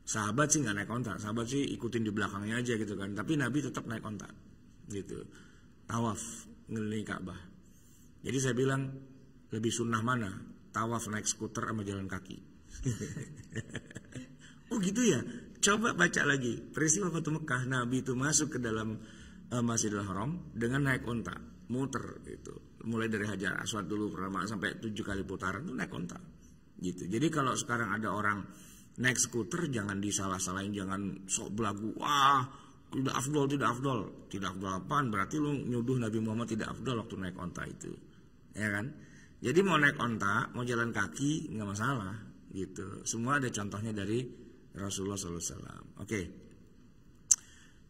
sahabat sih nggak naik ontak sahabat sih ikutin di belakangnya aja gitu kan tapi Nabi tetap naik ontak gitu tawaf ngelilingi Ka'bah jadi saya bilang lebih sunnah mana? Tawaf naik skuter sama jalan kaki. (laughs) oh gitu ya? Coba baca lagi. Peristiwa Fatu Mekah, Nabi itu masuk ke dalam uh, Masjidil Haram dengan naik onta, muter itu. Mulai dari Hajar Aswad dulu pertama sampai tujuh kali putaran itu naik onta. Gitu. Jadi kalau sekarang ada orang naik skuter jangan disalah-salahin, jangan sok belagu. Wah, tidak afdol, tidak afdol. Tidak afdol apaan? Berarti lu nyuduh Nabi Muhammad tidak afdol waktu naik onta itu. Ya kan? Jadi mau naik onta, mau jalan kaki nggak masalah gitu. Semua ada contohnya dari Rasulullah SAW. Oke.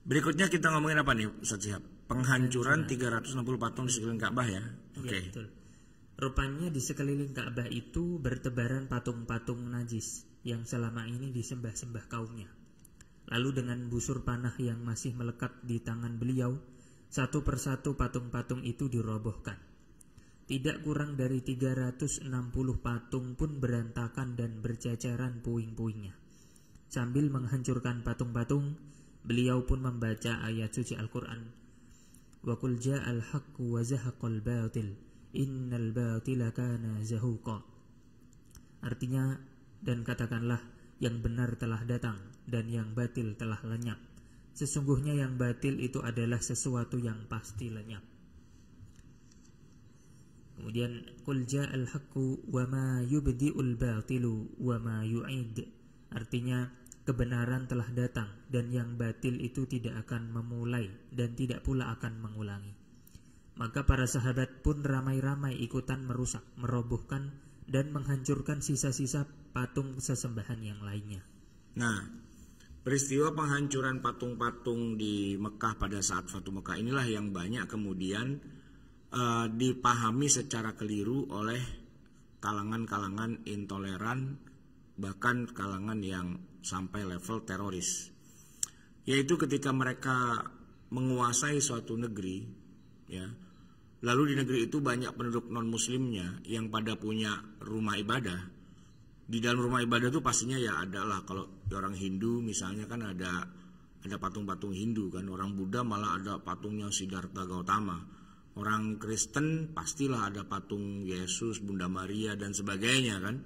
Berikutnya kita ngomongin apa nih Ustaz Sihab? Penghancuran nah. 360 patung di sekeliling Ka'bah ya. Iya, Oke. Okay. Ya, Rupanya di sekeliling Ka'bah itu bertebaran patung-patung najis yang selama ini disembah-sembah kaumnya. Lalu dengan busur panah yang masih melekat di tangan beliau, satu persatu patung-patung itu dirobohkan tidak kurang dari 360 patung pun berantakan dan berjajaran puing-puingnya. Sambil menghancurkan patung-patung, beliau pun membaca ayat suci Al-Quran. Wakul ja'al haqqu wa zahaqal batil, innal batila kana Artinya, dan katakanlah, yang benar telah datang dan yang batil telah lenyap. Sesungguhnya yang batil itu adalah sesuatu yang pasti lenyap. Kemudian kulja ja'al haqqu wa ma yubdi'ul batilu wa ma yu'id. Artinya kebenaran telah datang dan yang batil itu tidak akan memulai dan tidak pula akan mengulangi. Maka para sahabat pun ramai-ramai ikutan merusak, merobohkan dan menghancurkan sisa-sisa patung sesembahan yang lainnya. Nah, peristiwa penghancuran patung-patung di Mekah pada saat Fatu Mekah inilah yang banyak kemudian Eh, dipahami secara keliru oleh kalangan-kalangan intoleran bahkan kalangan yang sampai level teroris yaitu ketika mereka menguasai suatu negeri ya lalu di negeri itu banyak penduduk non muslimnya yang pada punya rumah ibadah di dalam rumah ibadah itu pastinya ya adalah kalau orang Hindu misalnya kan ada ada patung-patung Hindu kan orang Buddha malah ada patungnya Siddhartha Gautama Orang Kristen pastilah ada patung Yesus, Bunda Maria dan sebagainya kan.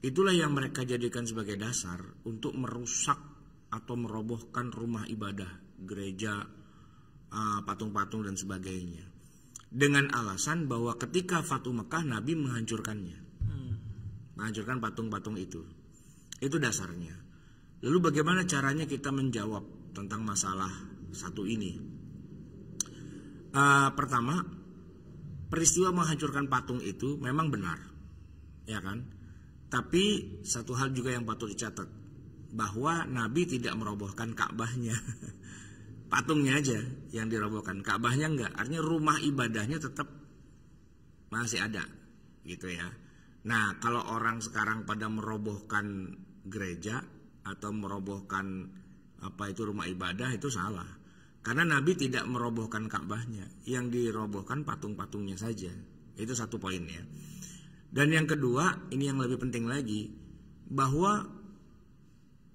Itulah yang mereka jadikan sebagai dasar untuk merusak atau merobohkan rumah ibadah, gereja, eh, patung-patung dan sebagainya. Dengan alasan bahwa ketika Fatu Mekah Nabi menghancurkannya. Hmm. Menghancurkan patung-patung itu. Itu dasarnya. Lalu bagaimana caranya kita menjawab tentang masalah satu ini? uh, pertama peristiwa menghancurkan patung itu memang benar, ya kan? Tapi satu hal juga yang patut dicatat bahwa Nabi tidak merobohkan Ka'bahnya, (laughs) patungnya aja yang dirobohkan, Ka'bahnya enggak. Artinya rumah ibadahnya tetap masih ada, gitu ya. Nah kalau orang sekarang pada merobohkan gereja atau merobohkan apa itu rumah ibadah itu salah karena Nabi tidak merobohkan Ka'bahnya, yang dirobohkan patung-patungnya saja. Itu satu poinnya. Dan yang kedua, ini yang lebih penting lagi, bahwa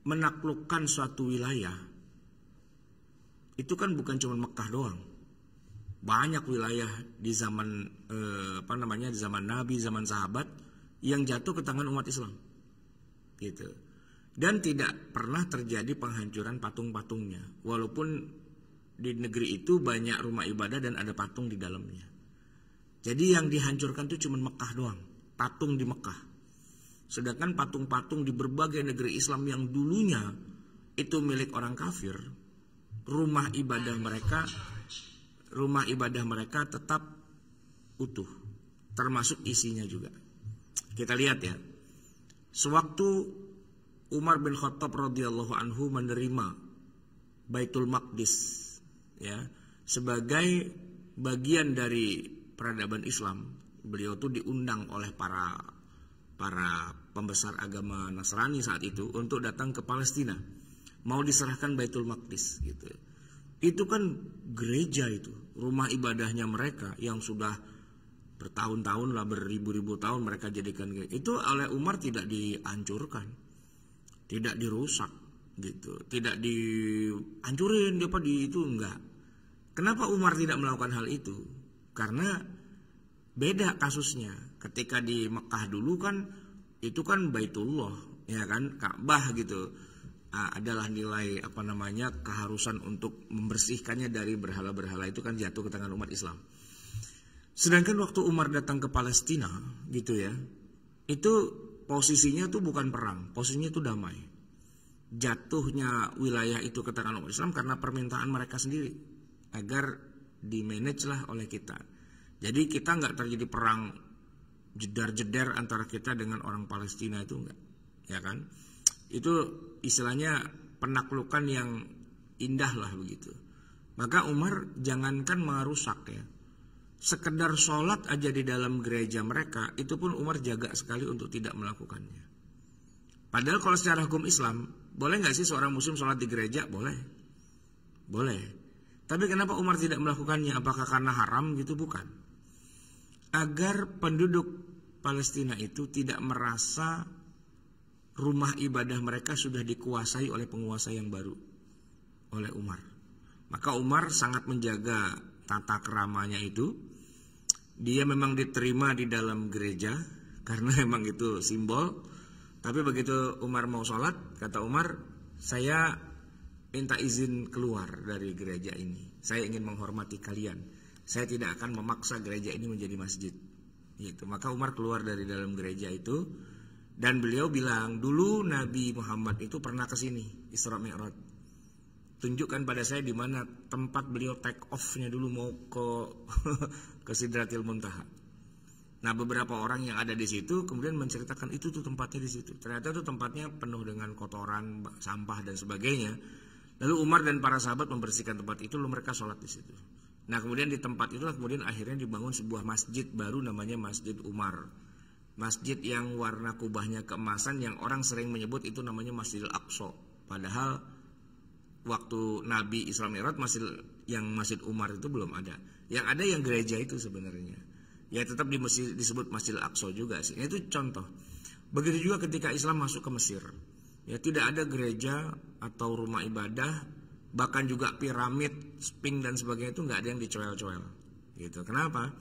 menaklukkan suatu wilayah itu kan bukan cuma Mekah doang. Banyak wilayah di zaman eh, apa namanya di zaman Nabi, zaman sahabat yang jatuh ke tangan umat Islam. Gitu. Dan tidak pernah terjadi penghancuran patung-patungnya, walaupun di negeri itu banyak rumah ibadah dan ada patung di dalamnya. Jadi yang dihancurkan itu cuma Mekah doang, patung di Mekah. Sedangkan patung-patung di berbagai negeri Islam yang dulunya itu milik orang kafir, rumah ibadah mereka rumah ibadah mereka tetap utuh, termasuk isinya juga. Kita lihat ya. Sewaktu Umar bin Khattab radhiyallahu anhu menerima Baitul Maqdis ya sebagai bagian dari peradaban Islam beliau tuh diundang oleh para para pembesar agama Nasrani saat itu untuk datang ke Palestina mau diserahkan Baitul Maqdis gitu itu kan gereja itu rumah ibadahnya mereka yang sudah bertahun-tahun lah beribu-ribu tahun mereka jadikan itu oleh Umar tidak dihancurkan tidak dirusak gitu tidak dihancurin dia apa di itu enggak kenapa Umar tidak melakukan hal itu karena beda kasusnya ketika di Mekah dulu kan itu kan baitullah ya kan Ka'bah gitu adalah nilai apa namanya keharusan untuk membersihkannya dari berhala-berhala itu kan jatuh ke tangan umat Islam sedangkan waktu Umar datang ke Palestina gitu ya itu posisinya tuh bukan perang posisinya tuh damai jatuhnya wilayah itu ke tangan umat Islam karena permintaan mereka sendiri agar dimanage lah oleh kita. Jadi kita nggak terjadi perang jedar-jedar antara kita dengan orang Palestina itu enggak, ya kan? Itu istilahnya penaklukan yang indah lah begitu. Maka Umar jangankan merusak ya, sekedar sholat aja di dalam gereja mereka itu pun Umar jaga sekali untuk tidak melakukannya. Padahal kalau secara hukum Islam, boleh nggak sih seorang muslim sholat di gereja? Boleh. Boleh. Tapi kenapa Umar tidak melakukannya? Apakah karena haram gitu? Bukan. Agar penduduk Palestina itu tidak merasa rumah ibadah mereka sudah dikuasai oleh penguasa yang baru, oleh Umar. Maka Umar sangat menjaga tata keramanya itu. Dia memang diterima di dalam gereja karena (laughs) memang itu simbol, tapi begitu Umar mau sholat, kata Umar, saya minta izin keluar dari gereja ini. Saya ingin menghormati kalian. Saya tidak akan memaksa gereja ini menjadi masjid. Gitu. Maka Umar keluar dari dalam gereja itu dan beliau bilang, dulu Nabi Muhammad itu pernah ke sini, Isra Mi'raj. Tunjukkan pada saya di mana tempat beliau take off-nya dulu mau ke (laughs) ke Sidratil Muntaha. Nah beberapa orang yang ada di situ kemudian menceritakan itu tuh tempatnya di situ. Ternyata tuh tempatnya penuh dengan kotoran, sampah dan sebagainya. Lalu Umar dan para sahabat membersihkan tempat itu, lalu mereka sholat di situ. Nah kemudian di tempat itulah kemudian akhirnya dibangun sebuah masjid baru namanya Masjid Umar. Masjid yang warna kubahnya keemasan yang orang sering menyebut itu namanya masjid al Aqsa. Padahal waktu Nabi Islam Mi'raj masjid yang Masjid Umar itu belum ada. Yang ada yang gereja itu sebenarnya ya tetap di Mesir disebut Masjid Al-Aqsa juga sih. Nah, itu contoh. Begitu juga ketika Islam masuk ke Mesir. Ya tidak ada gereja atau rumah ibadah bahkan juga piramid, sphinx dan sebagainya itu nggak ada yang dicoel-coel. Gitu. Kenapa?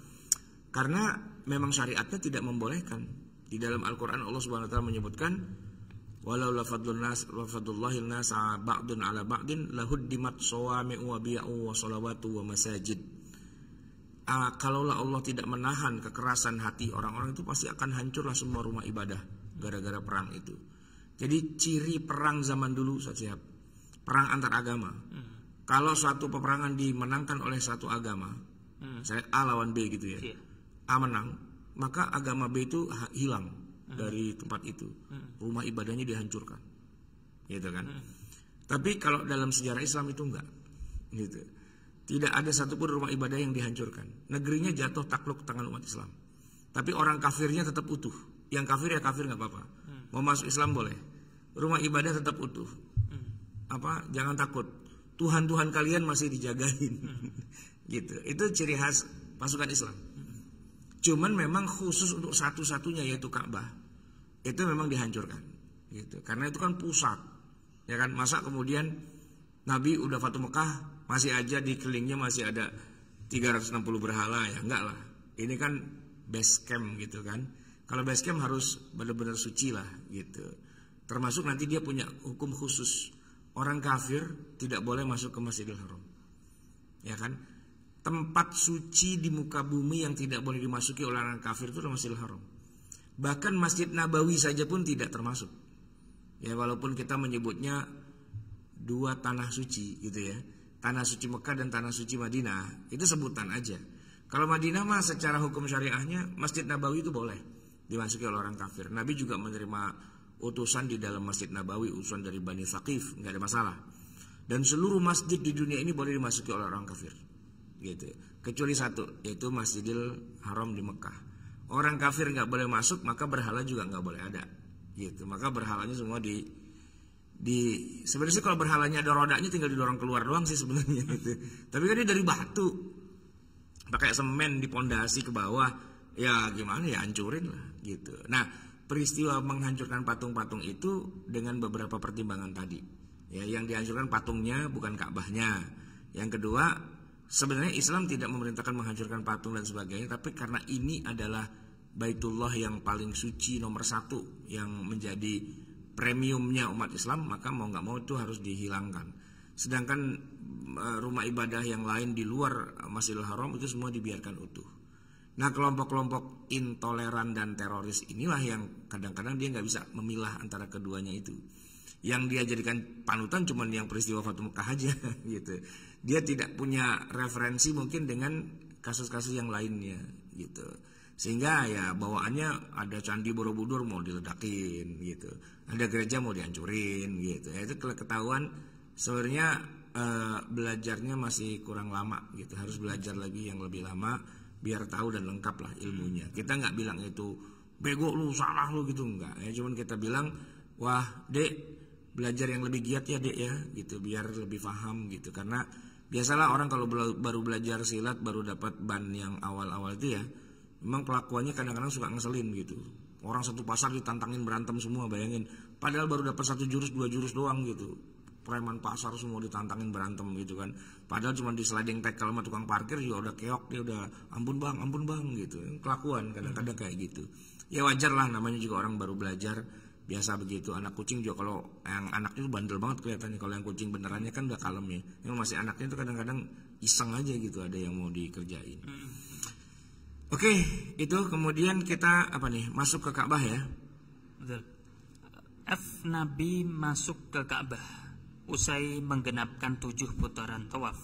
Karena memang syariatnya tidak membolehkan. Di dalam Al-Qur'an Allah Subhanahu wa taala menyebutkan walau la fadlun nas wa fadlullahil nas ba'dun ala ba'din lahuddimat sawami'u wa bi'u wa salawatu wa masajid uh, kalaulah Allah tidak menahan kekerasan hati orang-orang itu pasti akan hancurlah semua rumah ibadah gara-gara perang itu. Jadi ciri perang zaman dulu siap perang antar agama. Hmm. Kalau satu peperangan dimenangkan oleh satu agama, hmm. saya A lawan B gitu ya, iya. A menang, maka agama B itu hilang hmm. dari tempat itu, rumah ibadahnya dihancurkan, gitu kan? Tapi kalau dalam sejarah Islam itu enggak, gitu. Tidak ada satupun rumah ibadah yang dihancurkan. Negerinya jatuh takluk tangan umat Islam. Tapi orang kafirnya tetap utuh. Yang kafir ya kafir nggak apa-apa. Hmm. Mau masuk Islam boleh. Rumah ibadah tetap utuh. Hmm. Apa? Jangan takut. Tuhan Tuhan kalian masih dijagain. Hmm. (laughs) gitu. Itu ciri khas pasukan Islam. Hmm. Cuman memang khusus untuk satu-satunya yaitu Ka'bah. Itu memang dihancurkan. Gitu. Karena itu kan pusat. Ya kan masa kemudian Nabi udah Fatu Mekah masih aja di kelingnya masih ada 360 berhala ya enggak lah ini kan base camp gitu kan kalau base camp harus benar-benar suci lah gitu termasuk nanti dia punya hukum khusus orang kafir tidak boleh masuk ke Masjidil Haram ya kan tempat suci di muka bumi yang tidak boleh dimasuki oleh orang kafir itu adalah Masjidil Haram bahkan Masjid Nabawi saja pun tidak termasuk ya walaupun kita menyebutnya dua tanah suci gitu ya tanah suci Mekah dan tanah suci Madinah itu sebutan aja. Kalau Madinah mah secara hukum syariahnya Masjid Nabawi itu boleh dimasuki oleh orang kafir. Nabi juga menerima utusan di dalam Masjid Nabawi, utusan dari Bani Saqif, nggak ada masalah. Dan seluruh masjid di dunia ini boleh dimasuki oleh orang kafir. Gitu. Kecuali satu, yaitu Masjidil Haram di Mekah. Orang kafir nggak boleh masuk, maka berhala juga nggak boleh ada. Gitu. Maka berhalanya semua di di sebenarnya kalau berhalanya ada rodanya tinggal didorong keluar doang sih sebenarnya (laughs) gitu. Tapi kan dia dari batu. Pakai semen di pondasi ke bawah, ya gimana ya hancurin lah gitu. Nah, peristiwa menghancurkan patung-patung itu dengan beberapa pertimbangan tadi. Ya, yang dihancurkan patungnya bukan Ka'bahnya. Yang kedua, sebenarnya Islam tidak memerintahkan menghancurkan patung dan sebagainya, tapi karena ini adalah Baitullah yang paling suci nomor satu yang menjadi premiumnya umat Islam maka mau nggak mau itu harus dihilangkan. Sedangkan eh, rumah ibadah yang lain di luar eh, Masjidil Haram itu semua dibiarkan utuh. Nah kelompok-kelompok intoleran dan teroris inilah yang kadang-kadang dia nggak bisa memilah antara keduanya itu. Yang dia jadikan panutan cuman yang peristiwa fatum Mekah aja (laughs) gitu. Dia tidak punya referensi mungkin dengan kasus-kasus yang lainnya gitu. Sehingga ya bawaannya ada candi Borobudur mau diledakin gitu ada gereja mau dihancurin gitu ya itu ketahuan sebenarnya e, belajarnya masih kurang lama gitu harus belajar lagi yang lebih lama biar tahu dan lengkap lah ilmunya kita nggak bilang itu bego lu salah lu gitu nggak ya cuman kita bilang wah dek belajar yang lebih giat ya dek ya gitu biar lebih paham gitu karena biasalah orang kalau baru belajar silat baru dapat ban yang awal-awal itu ya memang pelakuannya kadang-kadang suka ngeselin gitu Orang satu pasar ditantangin berantem semua bayangin. Padahal baru dapat satu jurus dua jurus doang gitu. Preman pasar semua ditantangin berantem gitu kan. Padahal cuma di sliding tackle sama tukang parkir juga udah keok dia udah ampun bang ampun bang gitu. Kelakuan kadang-kadang kayak gitu. Ya wajar lah namanya juga orang baru belajar biasa begitu anak kucing juga kalau yang anaknya itu bandel banget kelihatannya kalau yang kucing benerannya kan udah kalem ya yang masih anaknya itu kadang-kadang iseng aja gitu ada yang mau dikerjain hmm. Oke, itu kemudian kita apa nih? Masuk ke Ka'bah ya. Betul. F Nabi masuk ke Ka'bah usai menggenapkan tujuh putaran tawaf.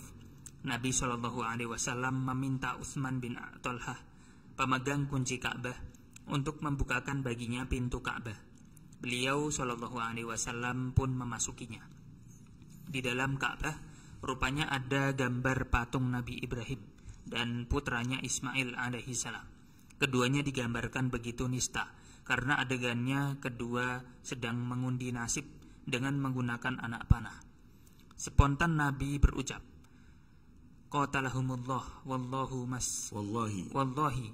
Nabi Shallallahu Alaihi Wasallam meminta Utsman bin Tolhah, pemegang kunci Ka'bah, untuk membukakan baginya pintu Ka'bah. Beliau Shallallahu Alaihi Wasallam pun memasukinya. Di dalam Ka'bah, rupanya ada gambar patung Nabi Ibrahim dan putranya Ismail alaihi salam. Keduanya digambarkan begitu nista karena adegannya kedua sedang mengundi nasib dengan menggunakan anak panah. Spontan Nabi berucap, "Qatalahumullah wallahu mas wallahi wallahi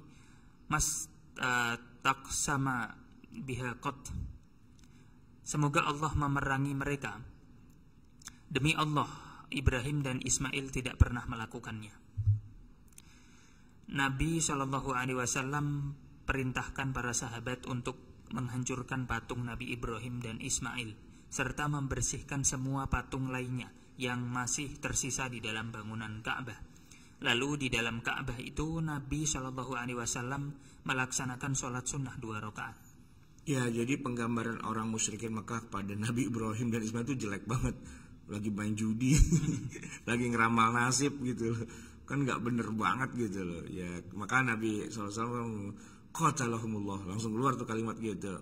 mas uh, eh, sama biha qat." Semoga Allah memerangi mereka. Demi Allah, Ibrahim dan Ismail tidak pernah melakukannya. Nabi Shallallahu Alaihi Wasallam perintahkan para sahabat untuk menghancurkan patung Nabi Ibrahim dan Ismail serta membersihkan semua patung lainnya yang masih tersisa di dalam bangunan Ka'bah. Lalu di dalam Ka'bah itu Nabi Shallallahu Alaihi Wasallam melaksanakan sholat sunnah dua rakaat. Ya, jadi penggambaran orang musyrikin Mekah pada Nabi Ibrahim dan Ismail itu jelek banget. Lagi main judi, (laughs) lagi ngeramal nasib gitu kan nggak bener banget gitu loh ya maka Nabi saw qatalahumullah langsung keluar tuh kalimat gitu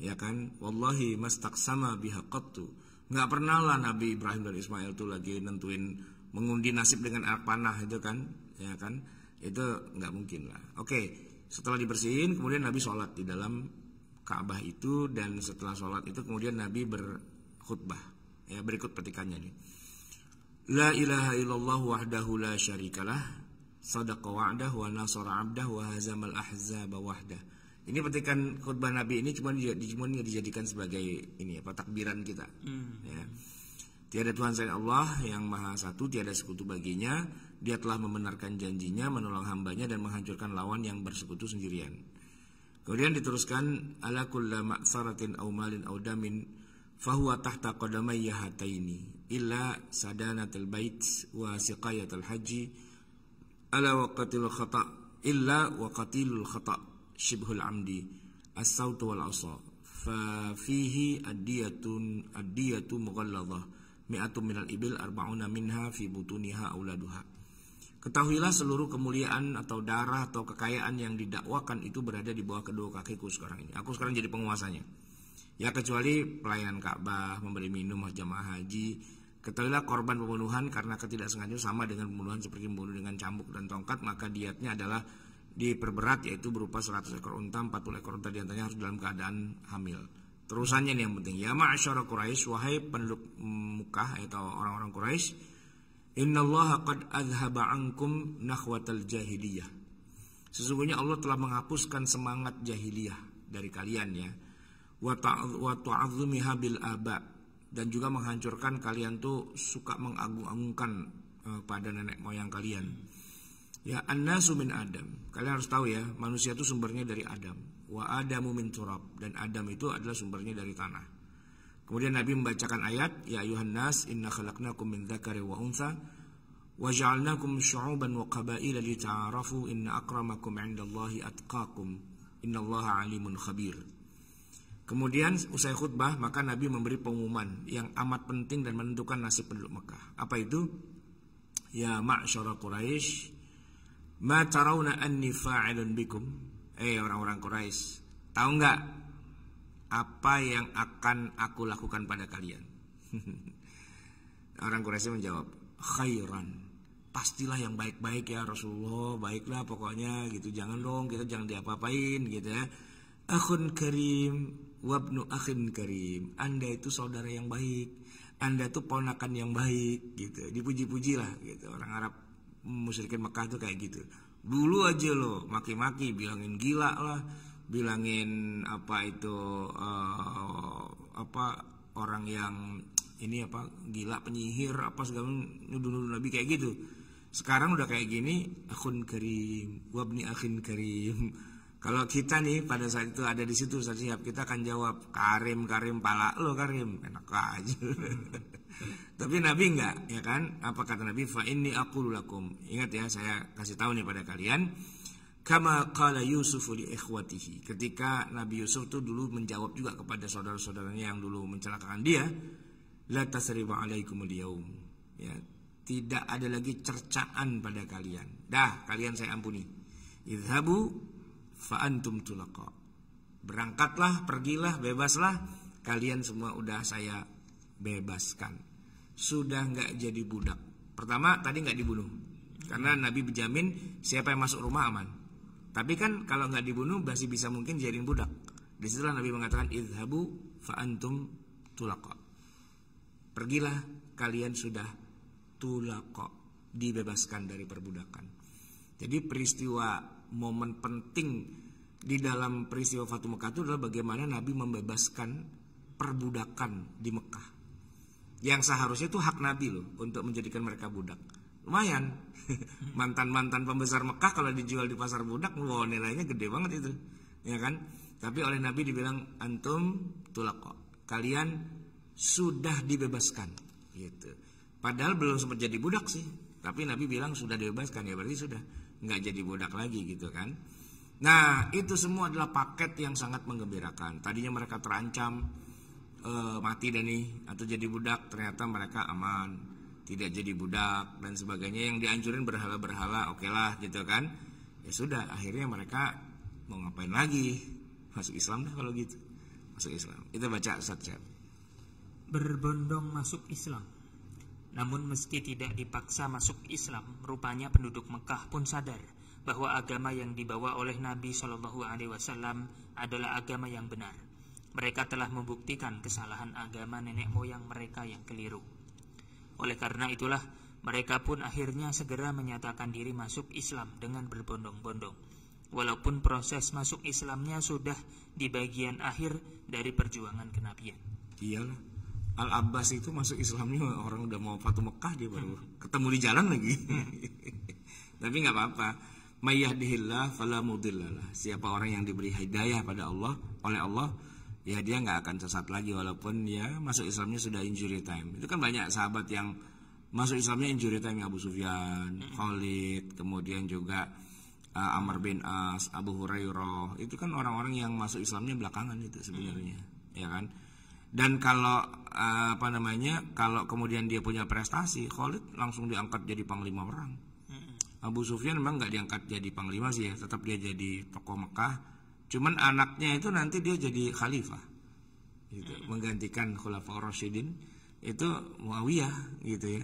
ya kan wallahi sama bihakot qattu nggak pernah lah Nabi Ibrahim dan Ismail tuh lagi nentuin mengundi nasib dengan anak panah itu kan ya kan itu nggak mungkin lah oke setelah dibersihin kemudian Nabi sholat di dalam Ka'bah itu dan setelah sholat itu kemudian Nabi berkhutbah ya berikut petikannya nih La ilaha illallah wahdahu la syarikalah Sadaqa wa'dah wa nasara abdah wa hazamal ahzaba wahdah Ini petikan khutbah Nabi ini cuma, dijadikan sebagai ini apa takbiran kita hmm. ya. Tiada Tuhan selain Allah yang maha satu tiada sekutu baginya Dia telah membenarkan janjinya menolong hambanya dan menghancurkan lawan yang bersekutu sendirian Kemudian diteruskan ala kulla ma'saratin aw malin au damin fahuwa tahta ini illa sadanatul bait wa siqayatul haji ala waqtil khata illa waqtil khata shibhul amdi as-saut wal asa fa fihi adiyatun adiyatu mughalladhah mi'atun minal ibil arba'una minha fi butuniha auladuha Ketahuilah seluruh kemuliaan atau darah atau kekayaan yang didakwakan itu berada di bawah kedua kakiku sekarang ini. Aku sekarang jadi penguasanya. Ya kecuali pelayan Ka'bah, memberi minum jamaah haji, Ketahuilah korban pembunuhan karena ketidaksengajaan sama dengan pembunuhan seperti membunuh dengan cambuk dan tongkat, maka diatnya adalah diperberat yaitu berupa 100 ekor unta, 40 ekor unta diantaranya harus dalam keadaan hamil. Terusannya ini yang penting. Ya ma'asyara Quraisy, wahai penduduk Mekah atau orang-orang Quraisy, innallaha qad azhaba ankum nahwatal jahiliyah. Sesungguhnya Allah telah menghapuskan semangat jahiliyah dari kalian ya. Wa ta'azzumiha bil aba' dan juga menghancurkan kalian tuh suka mengagung-agungkan uh, pada nenek moyang kalian. Ya Anna sumin Adam. Kalian harus tahu ya, manusia itu sumbernya dari Adam. Wa Adamu min turab dan Adam itu adalah sumbernya dari tanah. Kemudian Nabi membacakan ayat, ya Yohanes nas inna khalaqnakum min dzakari wa unsa wa ja'alnakum syu'uban wa qabaila lita'arafu inna akramakum 'indallahi atqakum. Innallaha 'alimun khabir. Kemudian usai khutbah maka Nabi memberi pengumuman yang amat penting dan menentukan nasib penduduk Mekah. Apa itu? Ya ma'syara Quraisy, ma tarawna anni fa'ilun bikum. Eh orang-orang Quraisy, tahu nggak apa yang akan aku lakukan pada kalian? (laughs) orang Quraisy menjawab, khairan. Pastilah yang baik-baik ya Rasulullah, baiklah pokoknya gitu. Jangan dong kita jangan diapa-apain gitu ya. Akhun karim, wabnu akhin karim anda itu saudara yang baik anda itu ponakan yang baik gitu dipuji-pujilah gitu orang Arab musyrikin Mekah tuh kayak gitu dulu aja loh, maki-maki bilangin gila lah bilangin apa itu uh, apa orang yang ini apa gila penyihir apa segala nuduh-nuduh nabi kayak gitu sekarang udah kayak gini akun karim wabni akhin karim kalau kita nih pada saat itu ada di situ Ustaz siap kita akan jawab Karim Karim pala lo Karim enak aja. (laughs) Tapi Nabi enggak, ya kan? Apa kata Nabi? Fa ini aku lakum. Ingat ya, saya kasih tahu nih pada kalian. Kama kala Yusuf li ikhwatihi. Ketika Nabi Yusuf tuh dulu menjawab juga kepada saudara-saudaranya yang dulu mencelakakan dia, la tasriba alaikumul yaum. Ya, tidak ada lagi cercaan pada kalian. Dah, kalian saya ampuni. Idhabu fa antum tulaqa. Berangkatlah, pergilah, bebaslah. Kalian semua udah saya bebaskan. Sudah nggak jadi budak. Pertama tadi nggak dibunuh. Karena Nabi berjamin siapa yang masuk rumah aman. Tapi kan kalau nggak dibunuh masih bisa mungkin jadi budak. Disitulah Nabi mengatakan idhabu fa antum tulaqa. Pergilah kalian sudah tulaqa dibebaskan dari perbudakan. Jadi peristiwa momen penting di dalam peristiwa Fatu Mekah itu adalah bagaimana Nabi membebaskan perbudakan di Mekah. Yang seharusnya itu hak Nabi loh untuk menjadikan mereka budak. Lumayan. (laughs) Mantan-mantan pembesar Mekah kalau dijual di pasar budak, wow nilainya gede banget itu. Ya kan? Tapi oleh Nabi dibilang antum tulaqo. Kalian sudah dibebaskan gitu. Padahal belum sempat jadi budak sih, tapi Nabi bilang sudah dibebaskan ya berarti sudah nggak jadi budak lagi gitu kan. Nah itu semua adalah paket yang sangat mengembirakan. Tadinya mereka terancam e, mati dan nih atau jadi budak, ternyata mereka aman, tidak jadi budak dan sebagainya. Yang dianjurin berhala-berhala, oke okay lah gitu kan. Ya sudah, akhirnya mereka mau ngapain lagi? Masuk Islam dah kalau gitu. Masuk Islam. itu baca Ustaz Berbondong masuk Islam. Namun meski tidak dipaksa masuk Islam, rupanya penduduk Mekah pun sadar bahwa agama yang dibawa oleh Nabi Shallallahu Alaihi Wasallam adalah agama yang benar. Mereka telah membuktikan kesalahan agama nenek moyang mereka yang keliru. Oleh karena itulah, mereka pun akhirnya segera menyatakan diri masuk Islam dengan berbondong-bondong. Walaupun proses masuk Islamnya sudah di bagian akhir dari perjuangan kenabian. Iyalah, Al Abbas itu masuk Islamnya orang udah mau Fatu Mekah dia baru hmm. ketemu di jalan lagi. Hmm. (laughs) Tapi nggak apa-apa. Mayyahdihillah fala mudillalah. Siapa orang yang diberi hidayah pada Allah oleh Allah, ya dia nggak akan sesat lagi walaupun ya masuk Islamnya sudah injury time. Itu kan banyak sahabat yang masuk Islamnya injury time Abu Sufyan, hmm. Khalid, kemudian juga uh, Amr bin As, Abu Hurairah. Itu kan orang-orang yang masuk Islamnya belakangan itu sebenarnya, ya kan? dan kalau eh, apa namanya kalau kemudian dia punya prestasi Khalid langsung diangkat jadi panglima perang Abu Sufyan memang nggak diangkat jadi panglima sih ya tetap dia jadi tokoh Mekah cuman anaknya itu nanti dia jadi khalifah gitu menggantikan Khalifah Rashidin itu Muawiyah gitu ya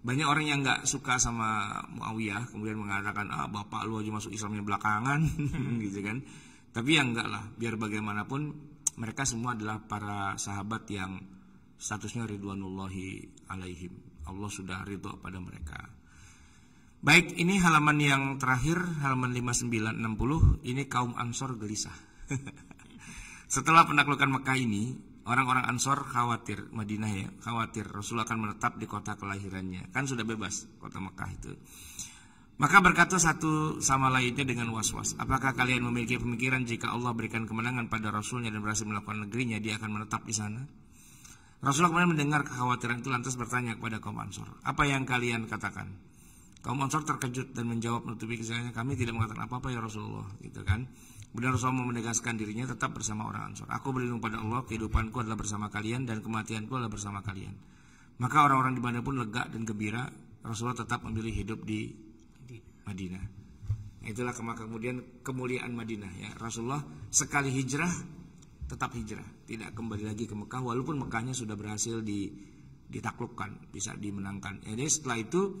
banyak orang yang nggak suka sama Muawiyah kemudian mengatakan ah bapak lu aja masuk Islamnya belakangan (laughs) gitu kan tapi yang enggak lah biar bagaimanapun mereka semua adalah para sahabat yang statusnya ridwanullahi alaihim. Allah sudah ridho pada mereka. Baik, ini halaman yang terakhir, halaman 5960, ini kaum Ansor gelisah. (laughs) Setelah penaklukan Mekah ini, orang-orang Ansor khawatir, Madinah ya, khawatir Rasul akan menetap di kota kelahirannya. Kan sudah bebas kota Mekah itu. Maka berkata satu sama lainnya dengan was-was. Apakah kalian memiliki pemikiran jika Allah berikan kemenangan pada Rasulnya dan berhasil melakukan negerinya, dia akan menetap di sana? Rasulullah kemudian mendengar kekhawatiran itu lantas bertanya kepada kaum Ansor. Apa yang kalian katakan? Kaum Ansor terkejut dan menjawab menutupi kesalahannya. Kami tidak mengatakan apa-apa ya Rasulullah. Gitu kan. Benar Rasulullah menegaskan dirinya tetap bersama orang Ansor. Aku berlindung pada Allah, kehidupanku adalah bersama kalian dan kematianku adalah bersama kalian. Maka orang-orang di mana pun lega dan gembira, Rasulullah tetap memilih hidup di Madinah. itulah itulah kemudian kemuliaan Madinah ya. Rasulullah sekali hijrah tetap hijrah, tidak kembali lagi ke Mekah walaupun Mekahnya sudah berhasil di ditaklukkan, bisa dimenangkan. Jadi setelah itu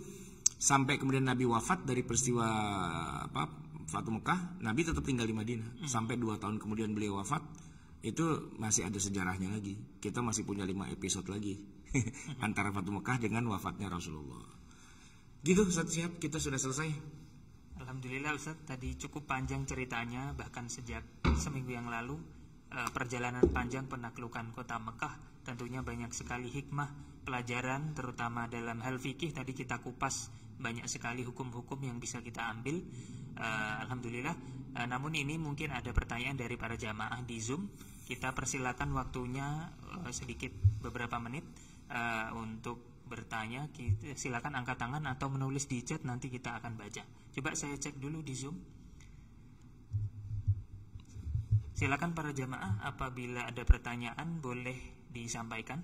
sampai kemudian Nabi wafat dari peristiwa apa Fatu Mekah, Nabi tetap tinggal di Madinah hmm. sampai dua tahun kemudian beliau wafat itu masih ada sejarahnya lagi. Kita masih punya lima episode lagi (laughs) hmm. antara Fatu Mekah dengan wafatnya Rasulullah. Gitu Ustaz Siap, kita sudah selesai. Alhamdulillah Ustaz, tadi cukup panjang ceritanya, bahkan sejak seminggu yang lalu eh, perjalanan panjang penaklukan kota Mekah tentunya banyak sekali hikmah, pelajaran terutama dalam hal fikih tadi kita kupas banyak sekali hukum-hukum yang bisa kita ambil. Eh, Alhamdulillah. Eh, namun ini mungkin ada pertanyaan dari para jamaah di Zoom. Kita persilakan waktunya sedikit beberapa menit untuk bertanya, eh, silakan angkat tangan atau menulis di chat nanti kita akan baca. Coba saya cek dulu di Zoom. Silakan para jamaah apabila ada pertanyaan boleh disampaikan.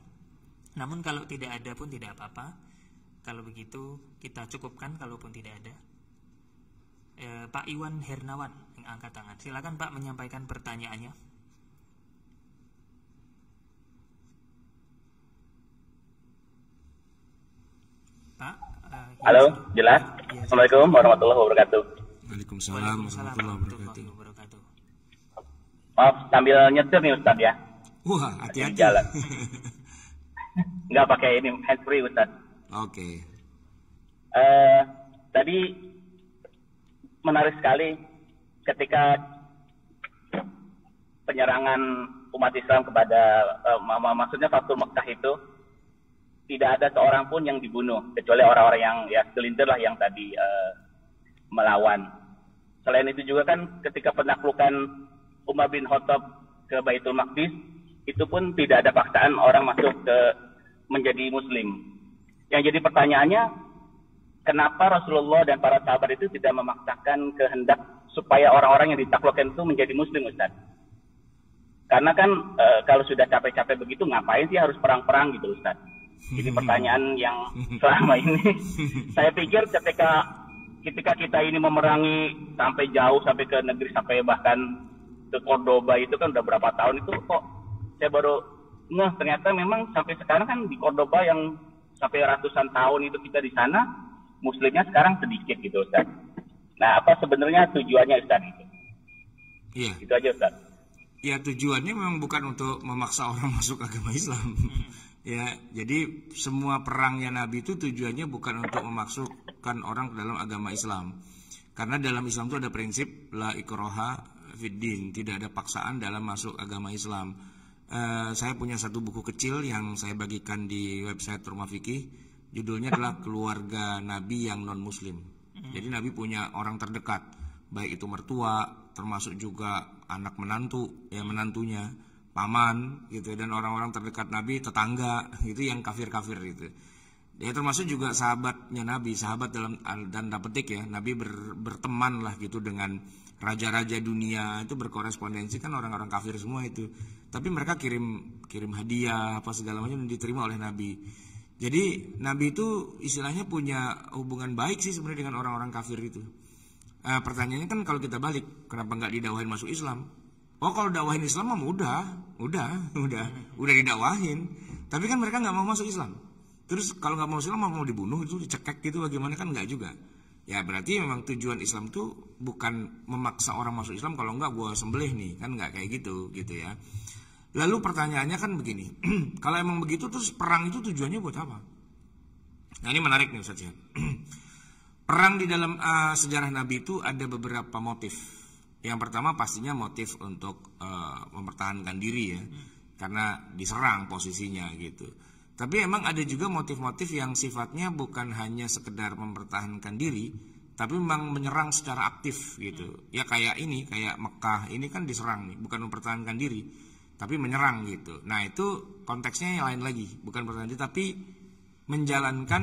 Namun kalau tidak ada pun tidak apa-apa. Kalau begitu kita cukupkan kalaupun tidak ada. E, Pak Iwan Hernawan yang angkat tangan. Silakan Pak menyampaikan pertanyaannya. Eh, Halo, ah, iya, jelas. Assalamualaikum warahmatullahi wabarakatuh. Waalaikumsalam, Waalaikumsalam warahmatullahi wabarakatuh. Maaf, sambil nyetir nih Ustaz ya. Wah, hati-hati. Jalan. Enggak (laughs) pakai ini handsfree Ustaz. Oke. Okay. Uh, eh, tadi menarik sekali ketika penyerangan umat Islam kepada uh, maksudnya Fatul Mekah itu tidak ada seorang pun yang dibunuh kecuali orang-orang yang ya selintir lah yang tadi uh, melawan. Selain itu juga kan ketika penaklukan Umar bin Khattab ke Baitul Maqdis itu pun tidak ada paksaan orang masuk ke menjadi muslim. Yang jadi pertanyaannya kenapa Rasulullah dan para sahabat itu tidak memaksakan kehendak supaya orang-orang yang ditaklukkan itu menjadi muslim Ustaz? Karena kan e, kalau sudah capek-capek begitu ngapain sih harus perang-perang gitu Ustaz? Ini pertanyaan yang (laughs) selama ini saya pikir ketika ketika kita ini memerangi sampai jauh sampai ke negeri sampai bahkan ke Cordoba itu kan udah berapa tahun itu kok saya baru nah ternyata memang sampai sekarang kan di Cordoba yang sampai ratusan tahun itu kita di sana muslimnya sekarang sedikit gitu Ustaz. Nah, apa sebenarnya tujuannya Ustaz itu? Iya. Itu aja Ustaz. Ya tujuannya memang bukan untuk memaksa orang (laughs) masuk agama Islam. Ya, jadi semua perangnya Nabi itu tujuannya bukan untuk memasukkan orang ke dalam agama Islam. Karena dalam Islam itu ada prinsip la ikroha fiddin, tidak ada paksaan dalam masuk agama Islam. Uh, saya punya satu buku kecil yang saya bagikan di website Rumah Fikih. Judulnya adalah Keluarga Nabi yang Non Muslim. Hmm. Jadi Nabi punya orang terdekat, baik itu mertua, termasuk juga anak menantu, ya menantunya paman gitu ya, dan orang-orang terdekat Nabi tetangga gitu yang kafir-kafir gitu dia ya, termasuk juga sahabatnya Nabi sahabat dalam dan petik ya Nabi ber, berteman lah gitu dengan raja-raja dunia itu berkorespondensi kan orang-orang kafir semua itu tapi mereka kirim kirim hadiah apa segala macam dan diterima oleh Nabi jadi Nabi itu istilahnya punya hubungan baik sih sebenarnya dengan orang-orang kafir itu eh, pertanyaannya kan kalau kita balik kenapa nggak didawahin masuk Islam Oh kalau dakwahin Islam mah mudah, udah, udah, udah didakwahin. Tapi kan mereka nggak mau masuk Islam. Terus kalau nggak mau Islam mau, mau dibunuh itu dicekek gitu bagaimana kan nggak juga. Ya berarti memang tujuan Islam tuh bukan memaksa orang masuk Islam kalau nggak gua sembelih nih kan nggak kayak gitu gitu ya. Lalu pertanyaannya kan begini, (clears throat) kalau emang begitu terus perang itu tujuannya buat apa? Nah ini menarik nih Ustaz ya. (clears throat) Perang di dalam uh, sejarah Nabi itu ada beberapa motif yang pertama pastinya motif untuk uh, mempertahankan diri ya, hmm. karena diserang posisinya gitu. Tapi emang ada juga motif-motif yang sifatnya bukan hanya sekedar mempertahankan diri, tapi memang menyerang secara aktif gitu. Hmm. Ya kayak ini, kayak Mekah ini kan diserang nih, bukan mempertahankan diri, tapi menyerang gitu. Nah itu konteksnya yang lain lagi, bukan pertahanan diri, tapi menjalankan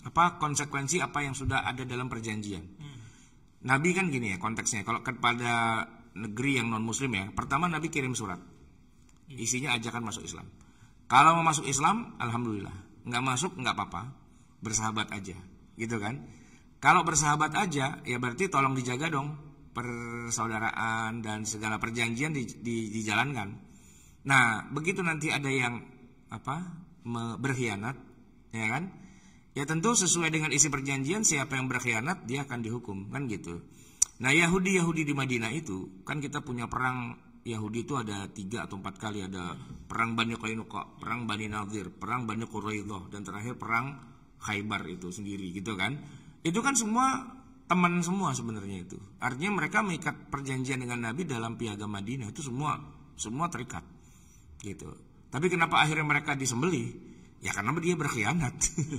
apa konsekuensi apa yang sudah ada dalam perjanjian. Nabi kan gini ya konteksnya. Kalau kepada negeri yang non muslim ya, pertama Nabi kirim surat. Iya. Isinya ajakan masuk Islam. Kalau mau masuk Islam, alhamdulillah. Nggak masuk nggak apa-apa. Bersahabat aja, gitu kan? Kalau bersahabat aja, ya berarti tolong dijaga dong persaudaraan dan segala perjanjian di, di, dijalankan. Nah, begitu nanti ada yang apa berkhianat, ya kan? Ya tentu sesuai dengan isi perjanjian siapa yang berkhianat dia akan dihukum kan gitu. Nah Yahudi Yahudi di Madinah itu kan kita punya perang Yahudi itu ada tiga atau empat kali ada perang Bani Qainuqa, perang Bani Nadir, perang Bani Quraidah dan terakhir perang Khaybar itu sendiri gitu kan. Itu kan semua teman semua sebenarnya itu. Artinya mereka mengikat perjanjian dengan Nabi dalam piagam Madinah itu semua semua terikat gitu. Tapi kenapa akhirnya mereka disembelih? ya karena dia berkhianat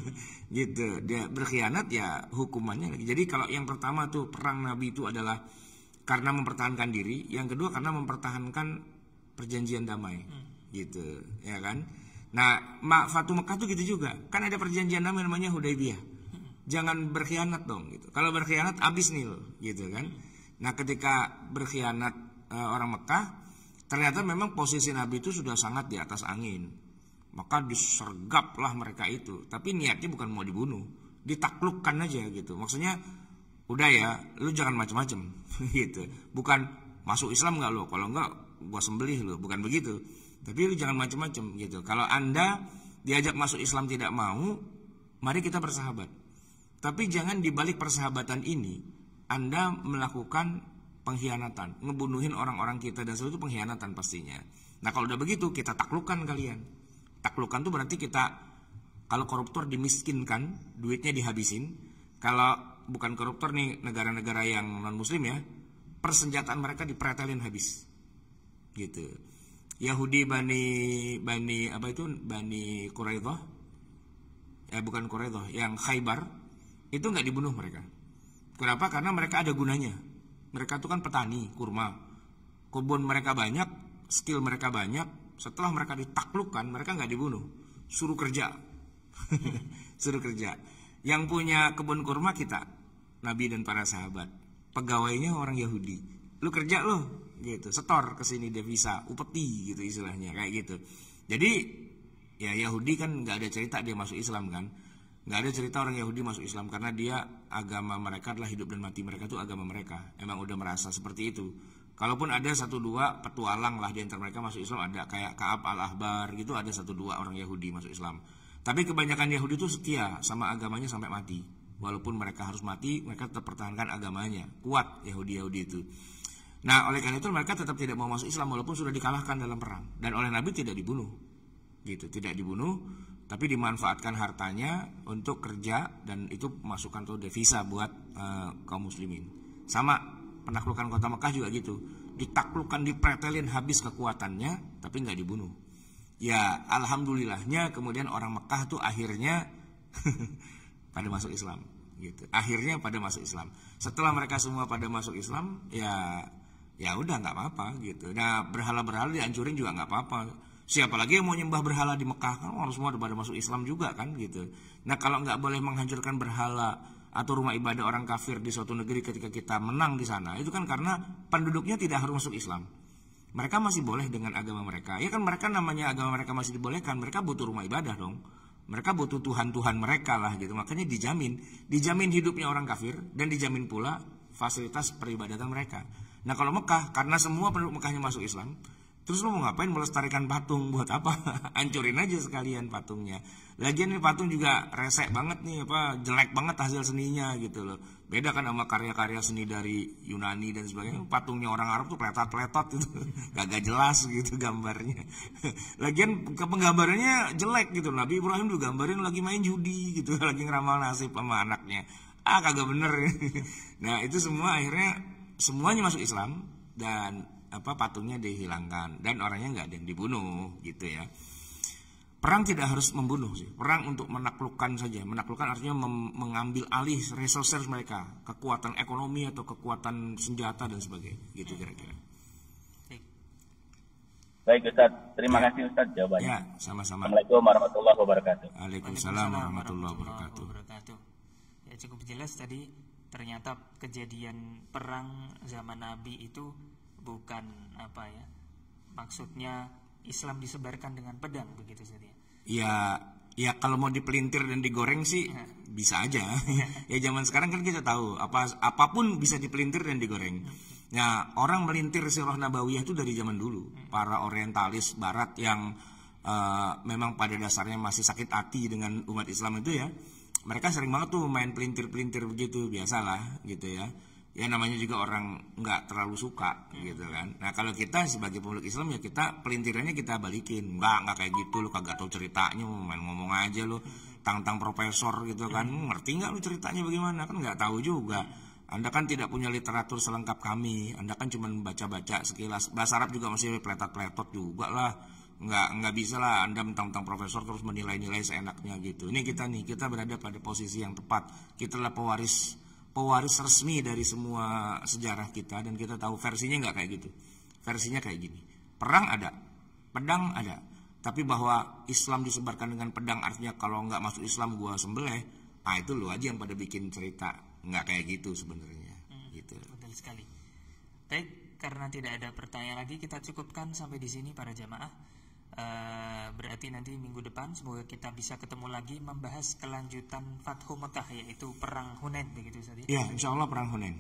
(laughs) gitu dia berkhianat ya hukumannya lagi jadi kalau yang pertama tuh perang nabi itu adalah karena mempertahankan diri yang kedua karena mempertahankan perjanjian damai hmm. gitu ya kan nah mak fatu Mekah tuh gitu juga kan ada perjanjian damai namanya Hudaybiyah hmm. jangan berkhianat dong gitu kalau berkhianat abis nih lo gitu kan hmm. nah ketika berkhianat uh, orang Mekah ternyata memang posisi nabi itu sudah sangat di atas angin maka disergaplah mereka itu tapi niatnya bukan mau dibunuh ditaklukkan aja gitu maksudnya udah ya lu jangan macam-macam, (laughs) gitu bukan masuk Islam nggak lu kalau nggak gua sembelih lu bukan begitu tapi lu jangan macam-macam gitu kalau anda diajak masuk Islam tidak mau mari kita bersahabat tapi jangan dibalik persahabatan ini anda melakukan pengkhianatan ngebunuhin orang-orang kita dan itu pengkhianatan pastinya nah kalau udah begitu kita taklukkan kalian Taklukan tuh berarti kita kalau koruptor dimiskinkan, duitnya dihabisin. Kalau bukan koruptor nih negara-negara yang non muslim ya, persenjataan mereka dipretelin habis. Gitu. Yahudi Bani Bani apa itu Bani Quraidah eh bukan Quraidah yang Khaybar itu nggak dibunuh mereka. Kenapa? Karena mereka ada gunanya. Mereka itu kan petani kurma. Kebun mereka banyak, skill mereka banyak, setelah mereka ditaklukkan mereka nggak dibunuh suruh kerja (laughs) suruh kerja yang punya kebun kurma kita nabi dan para sahabat pegawainya orang Yahudi lu kerja lo gitu setor ke sini devisa upeti gitu istilahnya kayak gitu jadi ya Yahudi kan nggak ada cerita dia masuk Islam kan nggak ada cerita orang Yahudi masuk Islam karena dia agama mereka adalah hidup dan mati mereka itu agama mereka emang udah merasa seperti itu Kalaupun ada satu dua petualang lah di antara mereka masuk Islam ada kayak Kaab al Ahbar gitu ada satu dua orang Yahudi masuk Islam. Tapi kebanyakan Yahudi itu setia sama agamanya sampai mati. Walaupun mereka harus mati, mereka tetap pertahankan agamanya. Kuat Yahudi-Yahudi itu. Nah, oleh karena itu mereka tetap tidak mau masuk Islam walaupun sudah dikalahkan dalam perang dan oleh Nabi tidak dibunuh. Gitu, tidak dibunuh tapi dimanfaatkan hartanya untuk kerja dan itu masukkan tuh devisa buat uh, kaum muslimin. Sama penaklukan kota Mekah juga gitu ditaklukkan dipretelin habis kekuatannya tapi nggak dibunuh ya alhamdulillahnya kemudian orang Mekah tuh akhirnya (laughs) pada masuk Islam gitu akhirnya pada masuk Islam setelah mereka semua pada masuk Islam ya ya udah nggak apa-apa gitu nah berhala berhala dihancurin juga nggak apa-apa siapa lagi yang mau nyembah berhala di Mekah kan orang semua pada masuk Islam juga kan gitu nah kalau nggak boleh menghancurkan berhala atau rumah ibadah orang kafir di suatu negeri ketika kita menang di sana itu kan karena penduduknya tidak harus masuk Islam mereka masih boleh dengan agama mereka ya kan mereka namanya agama mereka masih dibolehkan mereka butuh rumah ibadah dong mereka butuh Tuhan-Tuhan mereka lah gitu makanya dijamin dijamin hidupnya orang kafir dan dijamin pula fasilitas peribadatan mereka nah kalau Mekah karena semua penduduk Mekahnya masuk Islam Terus lo mau ngapain melestarikan patung buat apa? (laughs) Hancurin aja sekalian patungnya lagian nih patung juga resek banget nih apa jelek banget hasil seninya gitu loh beda kan sama karya-karya seni dari Yunani dan sebagainya patungnya orang Arab tuh pletot-pletot gitu (laughs) gak jelas gitu gambarnya (laughs) lagian penggambarannya jelek gitu Nabi Ibrahim tuh gambarin lagi main judi gitu (laughs) lagi ngeramal nasib sama anaknya ah kagak bener nah itu semua akhirnya semuanya masuk Islam dan apa patungnya dihilangkan dan orangnya nggak ada yang dibunuh gitu ya Perang tidak harus membunuh sih. Perang untuk menaklukkan saja. Menaklukkan artinya mengambil alih resources mereka, kekuatan ekonomi atau kekuatan senjata dan sebagainya, gitu hmm. kira-kira. Baik Ustaz, terima ya. kasih Ustaz jawabannya. Ya, sama-sama. Assalamualaikum warahmatullahi wabarakatuh. Waalaikumsalam warahmatullahi wabarakatuh. Ya cukup jelas tadi ternyata kejadian perang zaman Nabi itu bukan apa ya. Maksudnya Islam disebarkan dengan pedang begitu saja ya ya kalau mau dipelintir dan digoreng sih iya. bisa aja iya. (laughs) ya zaman sekarang kan kita tahu apa apapun bisa dipelintir dan digoreng nah orang melintir sirah nabawiyah itu dari zaman dulu para orientalis barat yang uh, memang pada dasarnya masih sakit hati dengan umat Islam itu ya mereka sering banget tuh main pelintir-pelintir begitu biasalah gitu ya ya namanya juga orang nggak terlalu suka hmm. gitu kan nah kalau kita sebagai pemeluk Islam ya kita pelintirannya kita balikin nggak nggak kayak gitu lu kagak tahu ceritanya main ngomong aja lu tang-tang profesor gitu kan hmm. ngerti nggak lu ceritanya bagaimana kan nggak tahu juga anda kan tidak punya literatur selengkap kami Anda kan cuma baca-baca sekilas bahasa Arab juga masih pletot pletot juga lah nggak nggak bisa lah anda mentang-mentang profesor terus menilai-nilai seenaknya gitu ini kita nih kita berada pada posisi yang tepat kita lah pewaris pewaris resmi dari semua sejarah kita dan kita tahu versinya nggak kayak gitu versinya kayak gini perang ada pedang ada tapi bahwa Islam disebarkan dengan pedang artinya kalau nggak masuk Islam gua sembelih ah itu lu aja yang pada bikin cerita nggak kayak gitu sebenarnya hmm, gitu betul sekali baik karena tidak ada pertanyaan lagi kita cukupkan sampai di sini para jamaah Eh, berarti nanti minggu depan semoga kita bisa ketemu lagi membahas kelanjutan Fathu Mekah yaitu perang Hunain begitu Ustaz. Ya, ya insya Allah perang Hunain.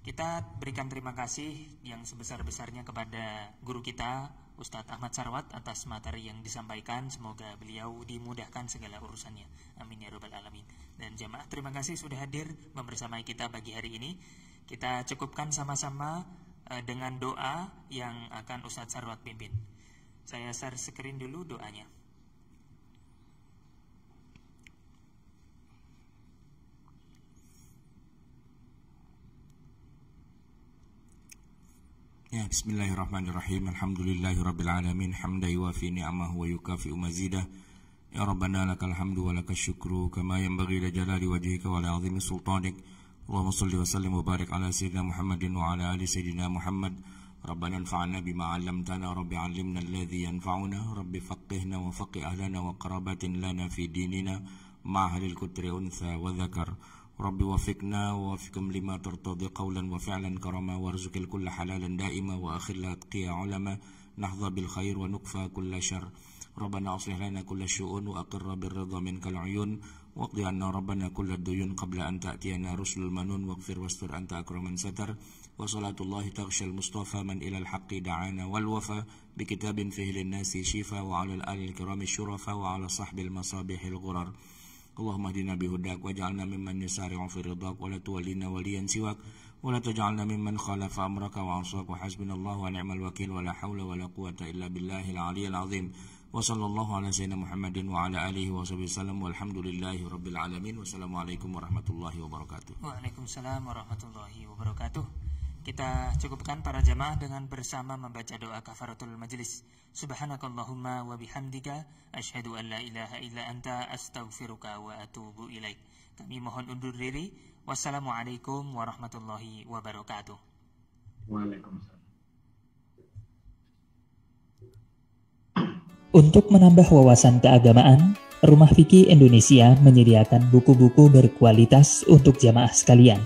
Kita berikan terima kasih yang sebesar-besarnya kepada guru kita Ustadz Ahmad Sarwat atas materi yang disampaikan. Semoga beliau dimudahkan segala urusannya. Amin ya robbal alamin. Dan jamaah terima kasih sudah hadir membersamai kita bagi hari ini. Kita cukupkan sama-sama uh, dengan doa yang akan Ustadz Sarwat pimpin. Saya share screen dulu doanya. Ya, bismillahirrahmanirrahim. Alhamdulillahirrabbilalamin. Hamdai wa fi ni'amahu wa yukafi umazidah. Ya Rabbana lakal hamdu wa lakal syukru kama bagi la jalali wajihika wa la 'azimi sultanik. اللهم صل وسلم وبارك على سيدنا محمد وعلى آل سيدنا محمد ربنا انفعنا بما علمتنا رب علمنا الذي ينفعنا رب فقهنا وفقه أهلنا وقرابة لنا في ديننا مع أهل الكتر أنثى وذكر رب وفقنا ووفقكم لما ترتضي قولا وفعلا كرما وارزق الكل حلالا دائما وآخر لاتقيا علما نحظى بالخير ونكفى كل شر ربنا أصلح لنا كل الشؤون وأقر بالرضا منك العيون واقض عنا ربنا كل الديون قبل أن تأتينا رسل المنون واغفر واستر أنت أكرم من ستر وصلاة الله تغشى المصطفى من إلى الحق دعانا والوفى بكتاب فيه للناس شفاء وعلى الآل الكرام الشرفاء وعلى صحب المصابيح الغرر اللهم اهدنا بهداك واجعلنا ممن يسارع في رضاك ولا تولينا وليا سواك ولا تجعلنا ممن خالف أمرك وعصاك وحسبنا الله ونعم الوكيل ولا حول ولا قوة إلا بالله العلي العظيم Wassalamualaikum warahmatullahi Muhammadin wassalamualaikum warahmatullahi wabarakatuh. Waalaikumsalam warahmatullahi wabarakatuh. Kita cukupkan para jamaah dengan bersama membaca doa kafaratul majlis. Subhanakallahumma wa bihamdika asyhadu an la ilaha illa anta astaghfiruka wa atubu ilaik. Kami mohon undur diri. Wassalamualaikum warahmatullahi wabarakatuh. Waalaikumsalam. Untuk menambah wawasan keagamaan, Rumah Fikih Indonesia menyediakan buku-buku berkualitas untuk jamaah sekalian.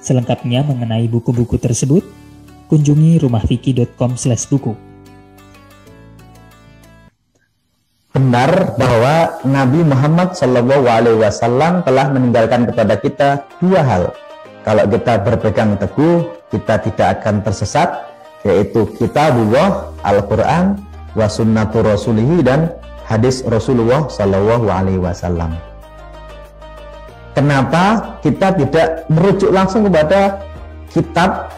Selengkapnya mengenai buku-buku tersebut, kunjungi rumahfikih.com/buku. Benar bahwa Nabi Muhammad SAW telah meninggalkan kepada kita dua hal. Kalau kita berpegang teguh, kita tidak akan tersesat, yaitu kita Al-Quran wa sunnatu rasulih dan hadis Rasulullah Shallallahu alaihi wasallam. Kenapa kita tidak merujuk langsung kepada kitab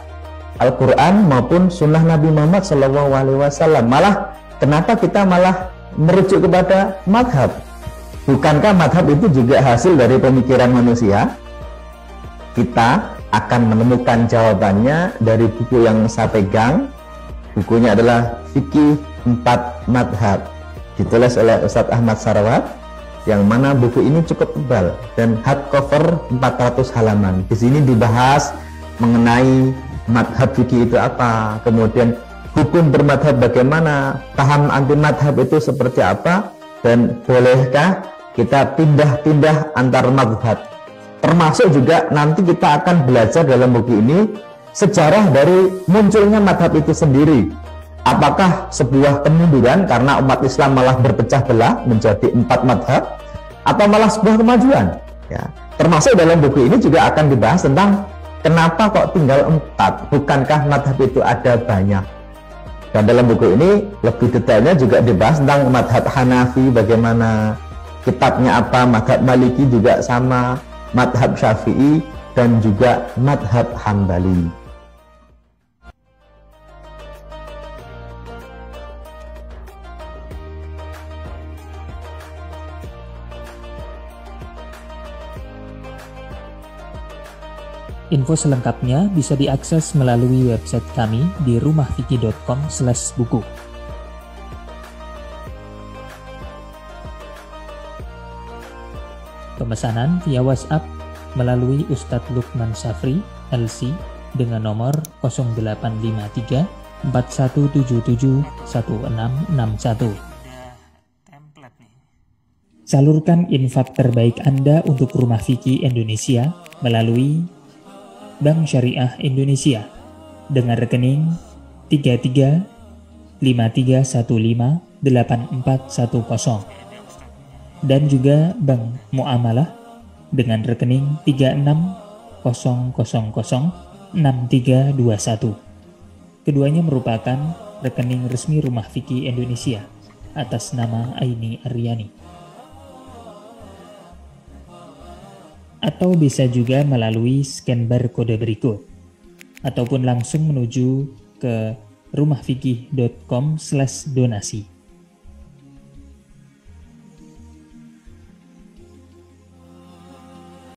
Al-Qur'an maupun sunnah Nabi Muhammad Shallallahu alaihi wasallam? Malah kenapa kita malah merujuk kepada madhab? Bukankah madhab itu juga hasil dari pemikiran manusia? Kita akan menemukan jawabannya dari buku yang saya pegang. Bukunya adalah Fikih empat madhab ditulis oleh Ustadz Ahmad Sarawat yang mana buku ini cukup tebal dan hardcover 400 halaman. Di sini dibahas mengenai madhab fikih itu apa, kemudian hukum bermadhab bagaimana, paham anti madhab itu seperti apa, dan bolehkah kita pindah-pindah antar madhab. Termasuk juga nanti kita akan belajar dalam buku ini sejarah dari munculnya madhab itu sendiri Apakah sebuah kemunduran karena umat Islam malah berpecah belah menjadi empat madhab atau malah sebuah kemajuan? Ya. Termasuk dalam buku ini juga akan dibahas tentang kenapa kok tinggal empat, bukankah madhab itu ada banyak? Dan dalam buku ini lebih detailnya juga dibahas tentang madhab Hanafi bagaimana kitabnya apa, madhab Maliki juga sama, madhab Syafi'i dan juga madhab Hambali. Info selengkapnya bisa diakses melalui website kami di rumahviki.com buku. Pemesanan via WhatsApp melalui Ustadz Lukman Safri, LC, dengan nomor 0853 salurkan infak terbaik Anda untuk rumah Vicky Indonesia melalui Bank Syariah Indonesia dengan rekening 33 5315 8410 dan juga Bank Muamalah dengan rekening 36 6321. Keduanya merupakan rekening resmi Rumah Fikih Indonesia atas nama Aini Aryani. atau bisa juga melalui scan barcode berikut, ataupun langsung menuju ke rumahfikih.com/donasi.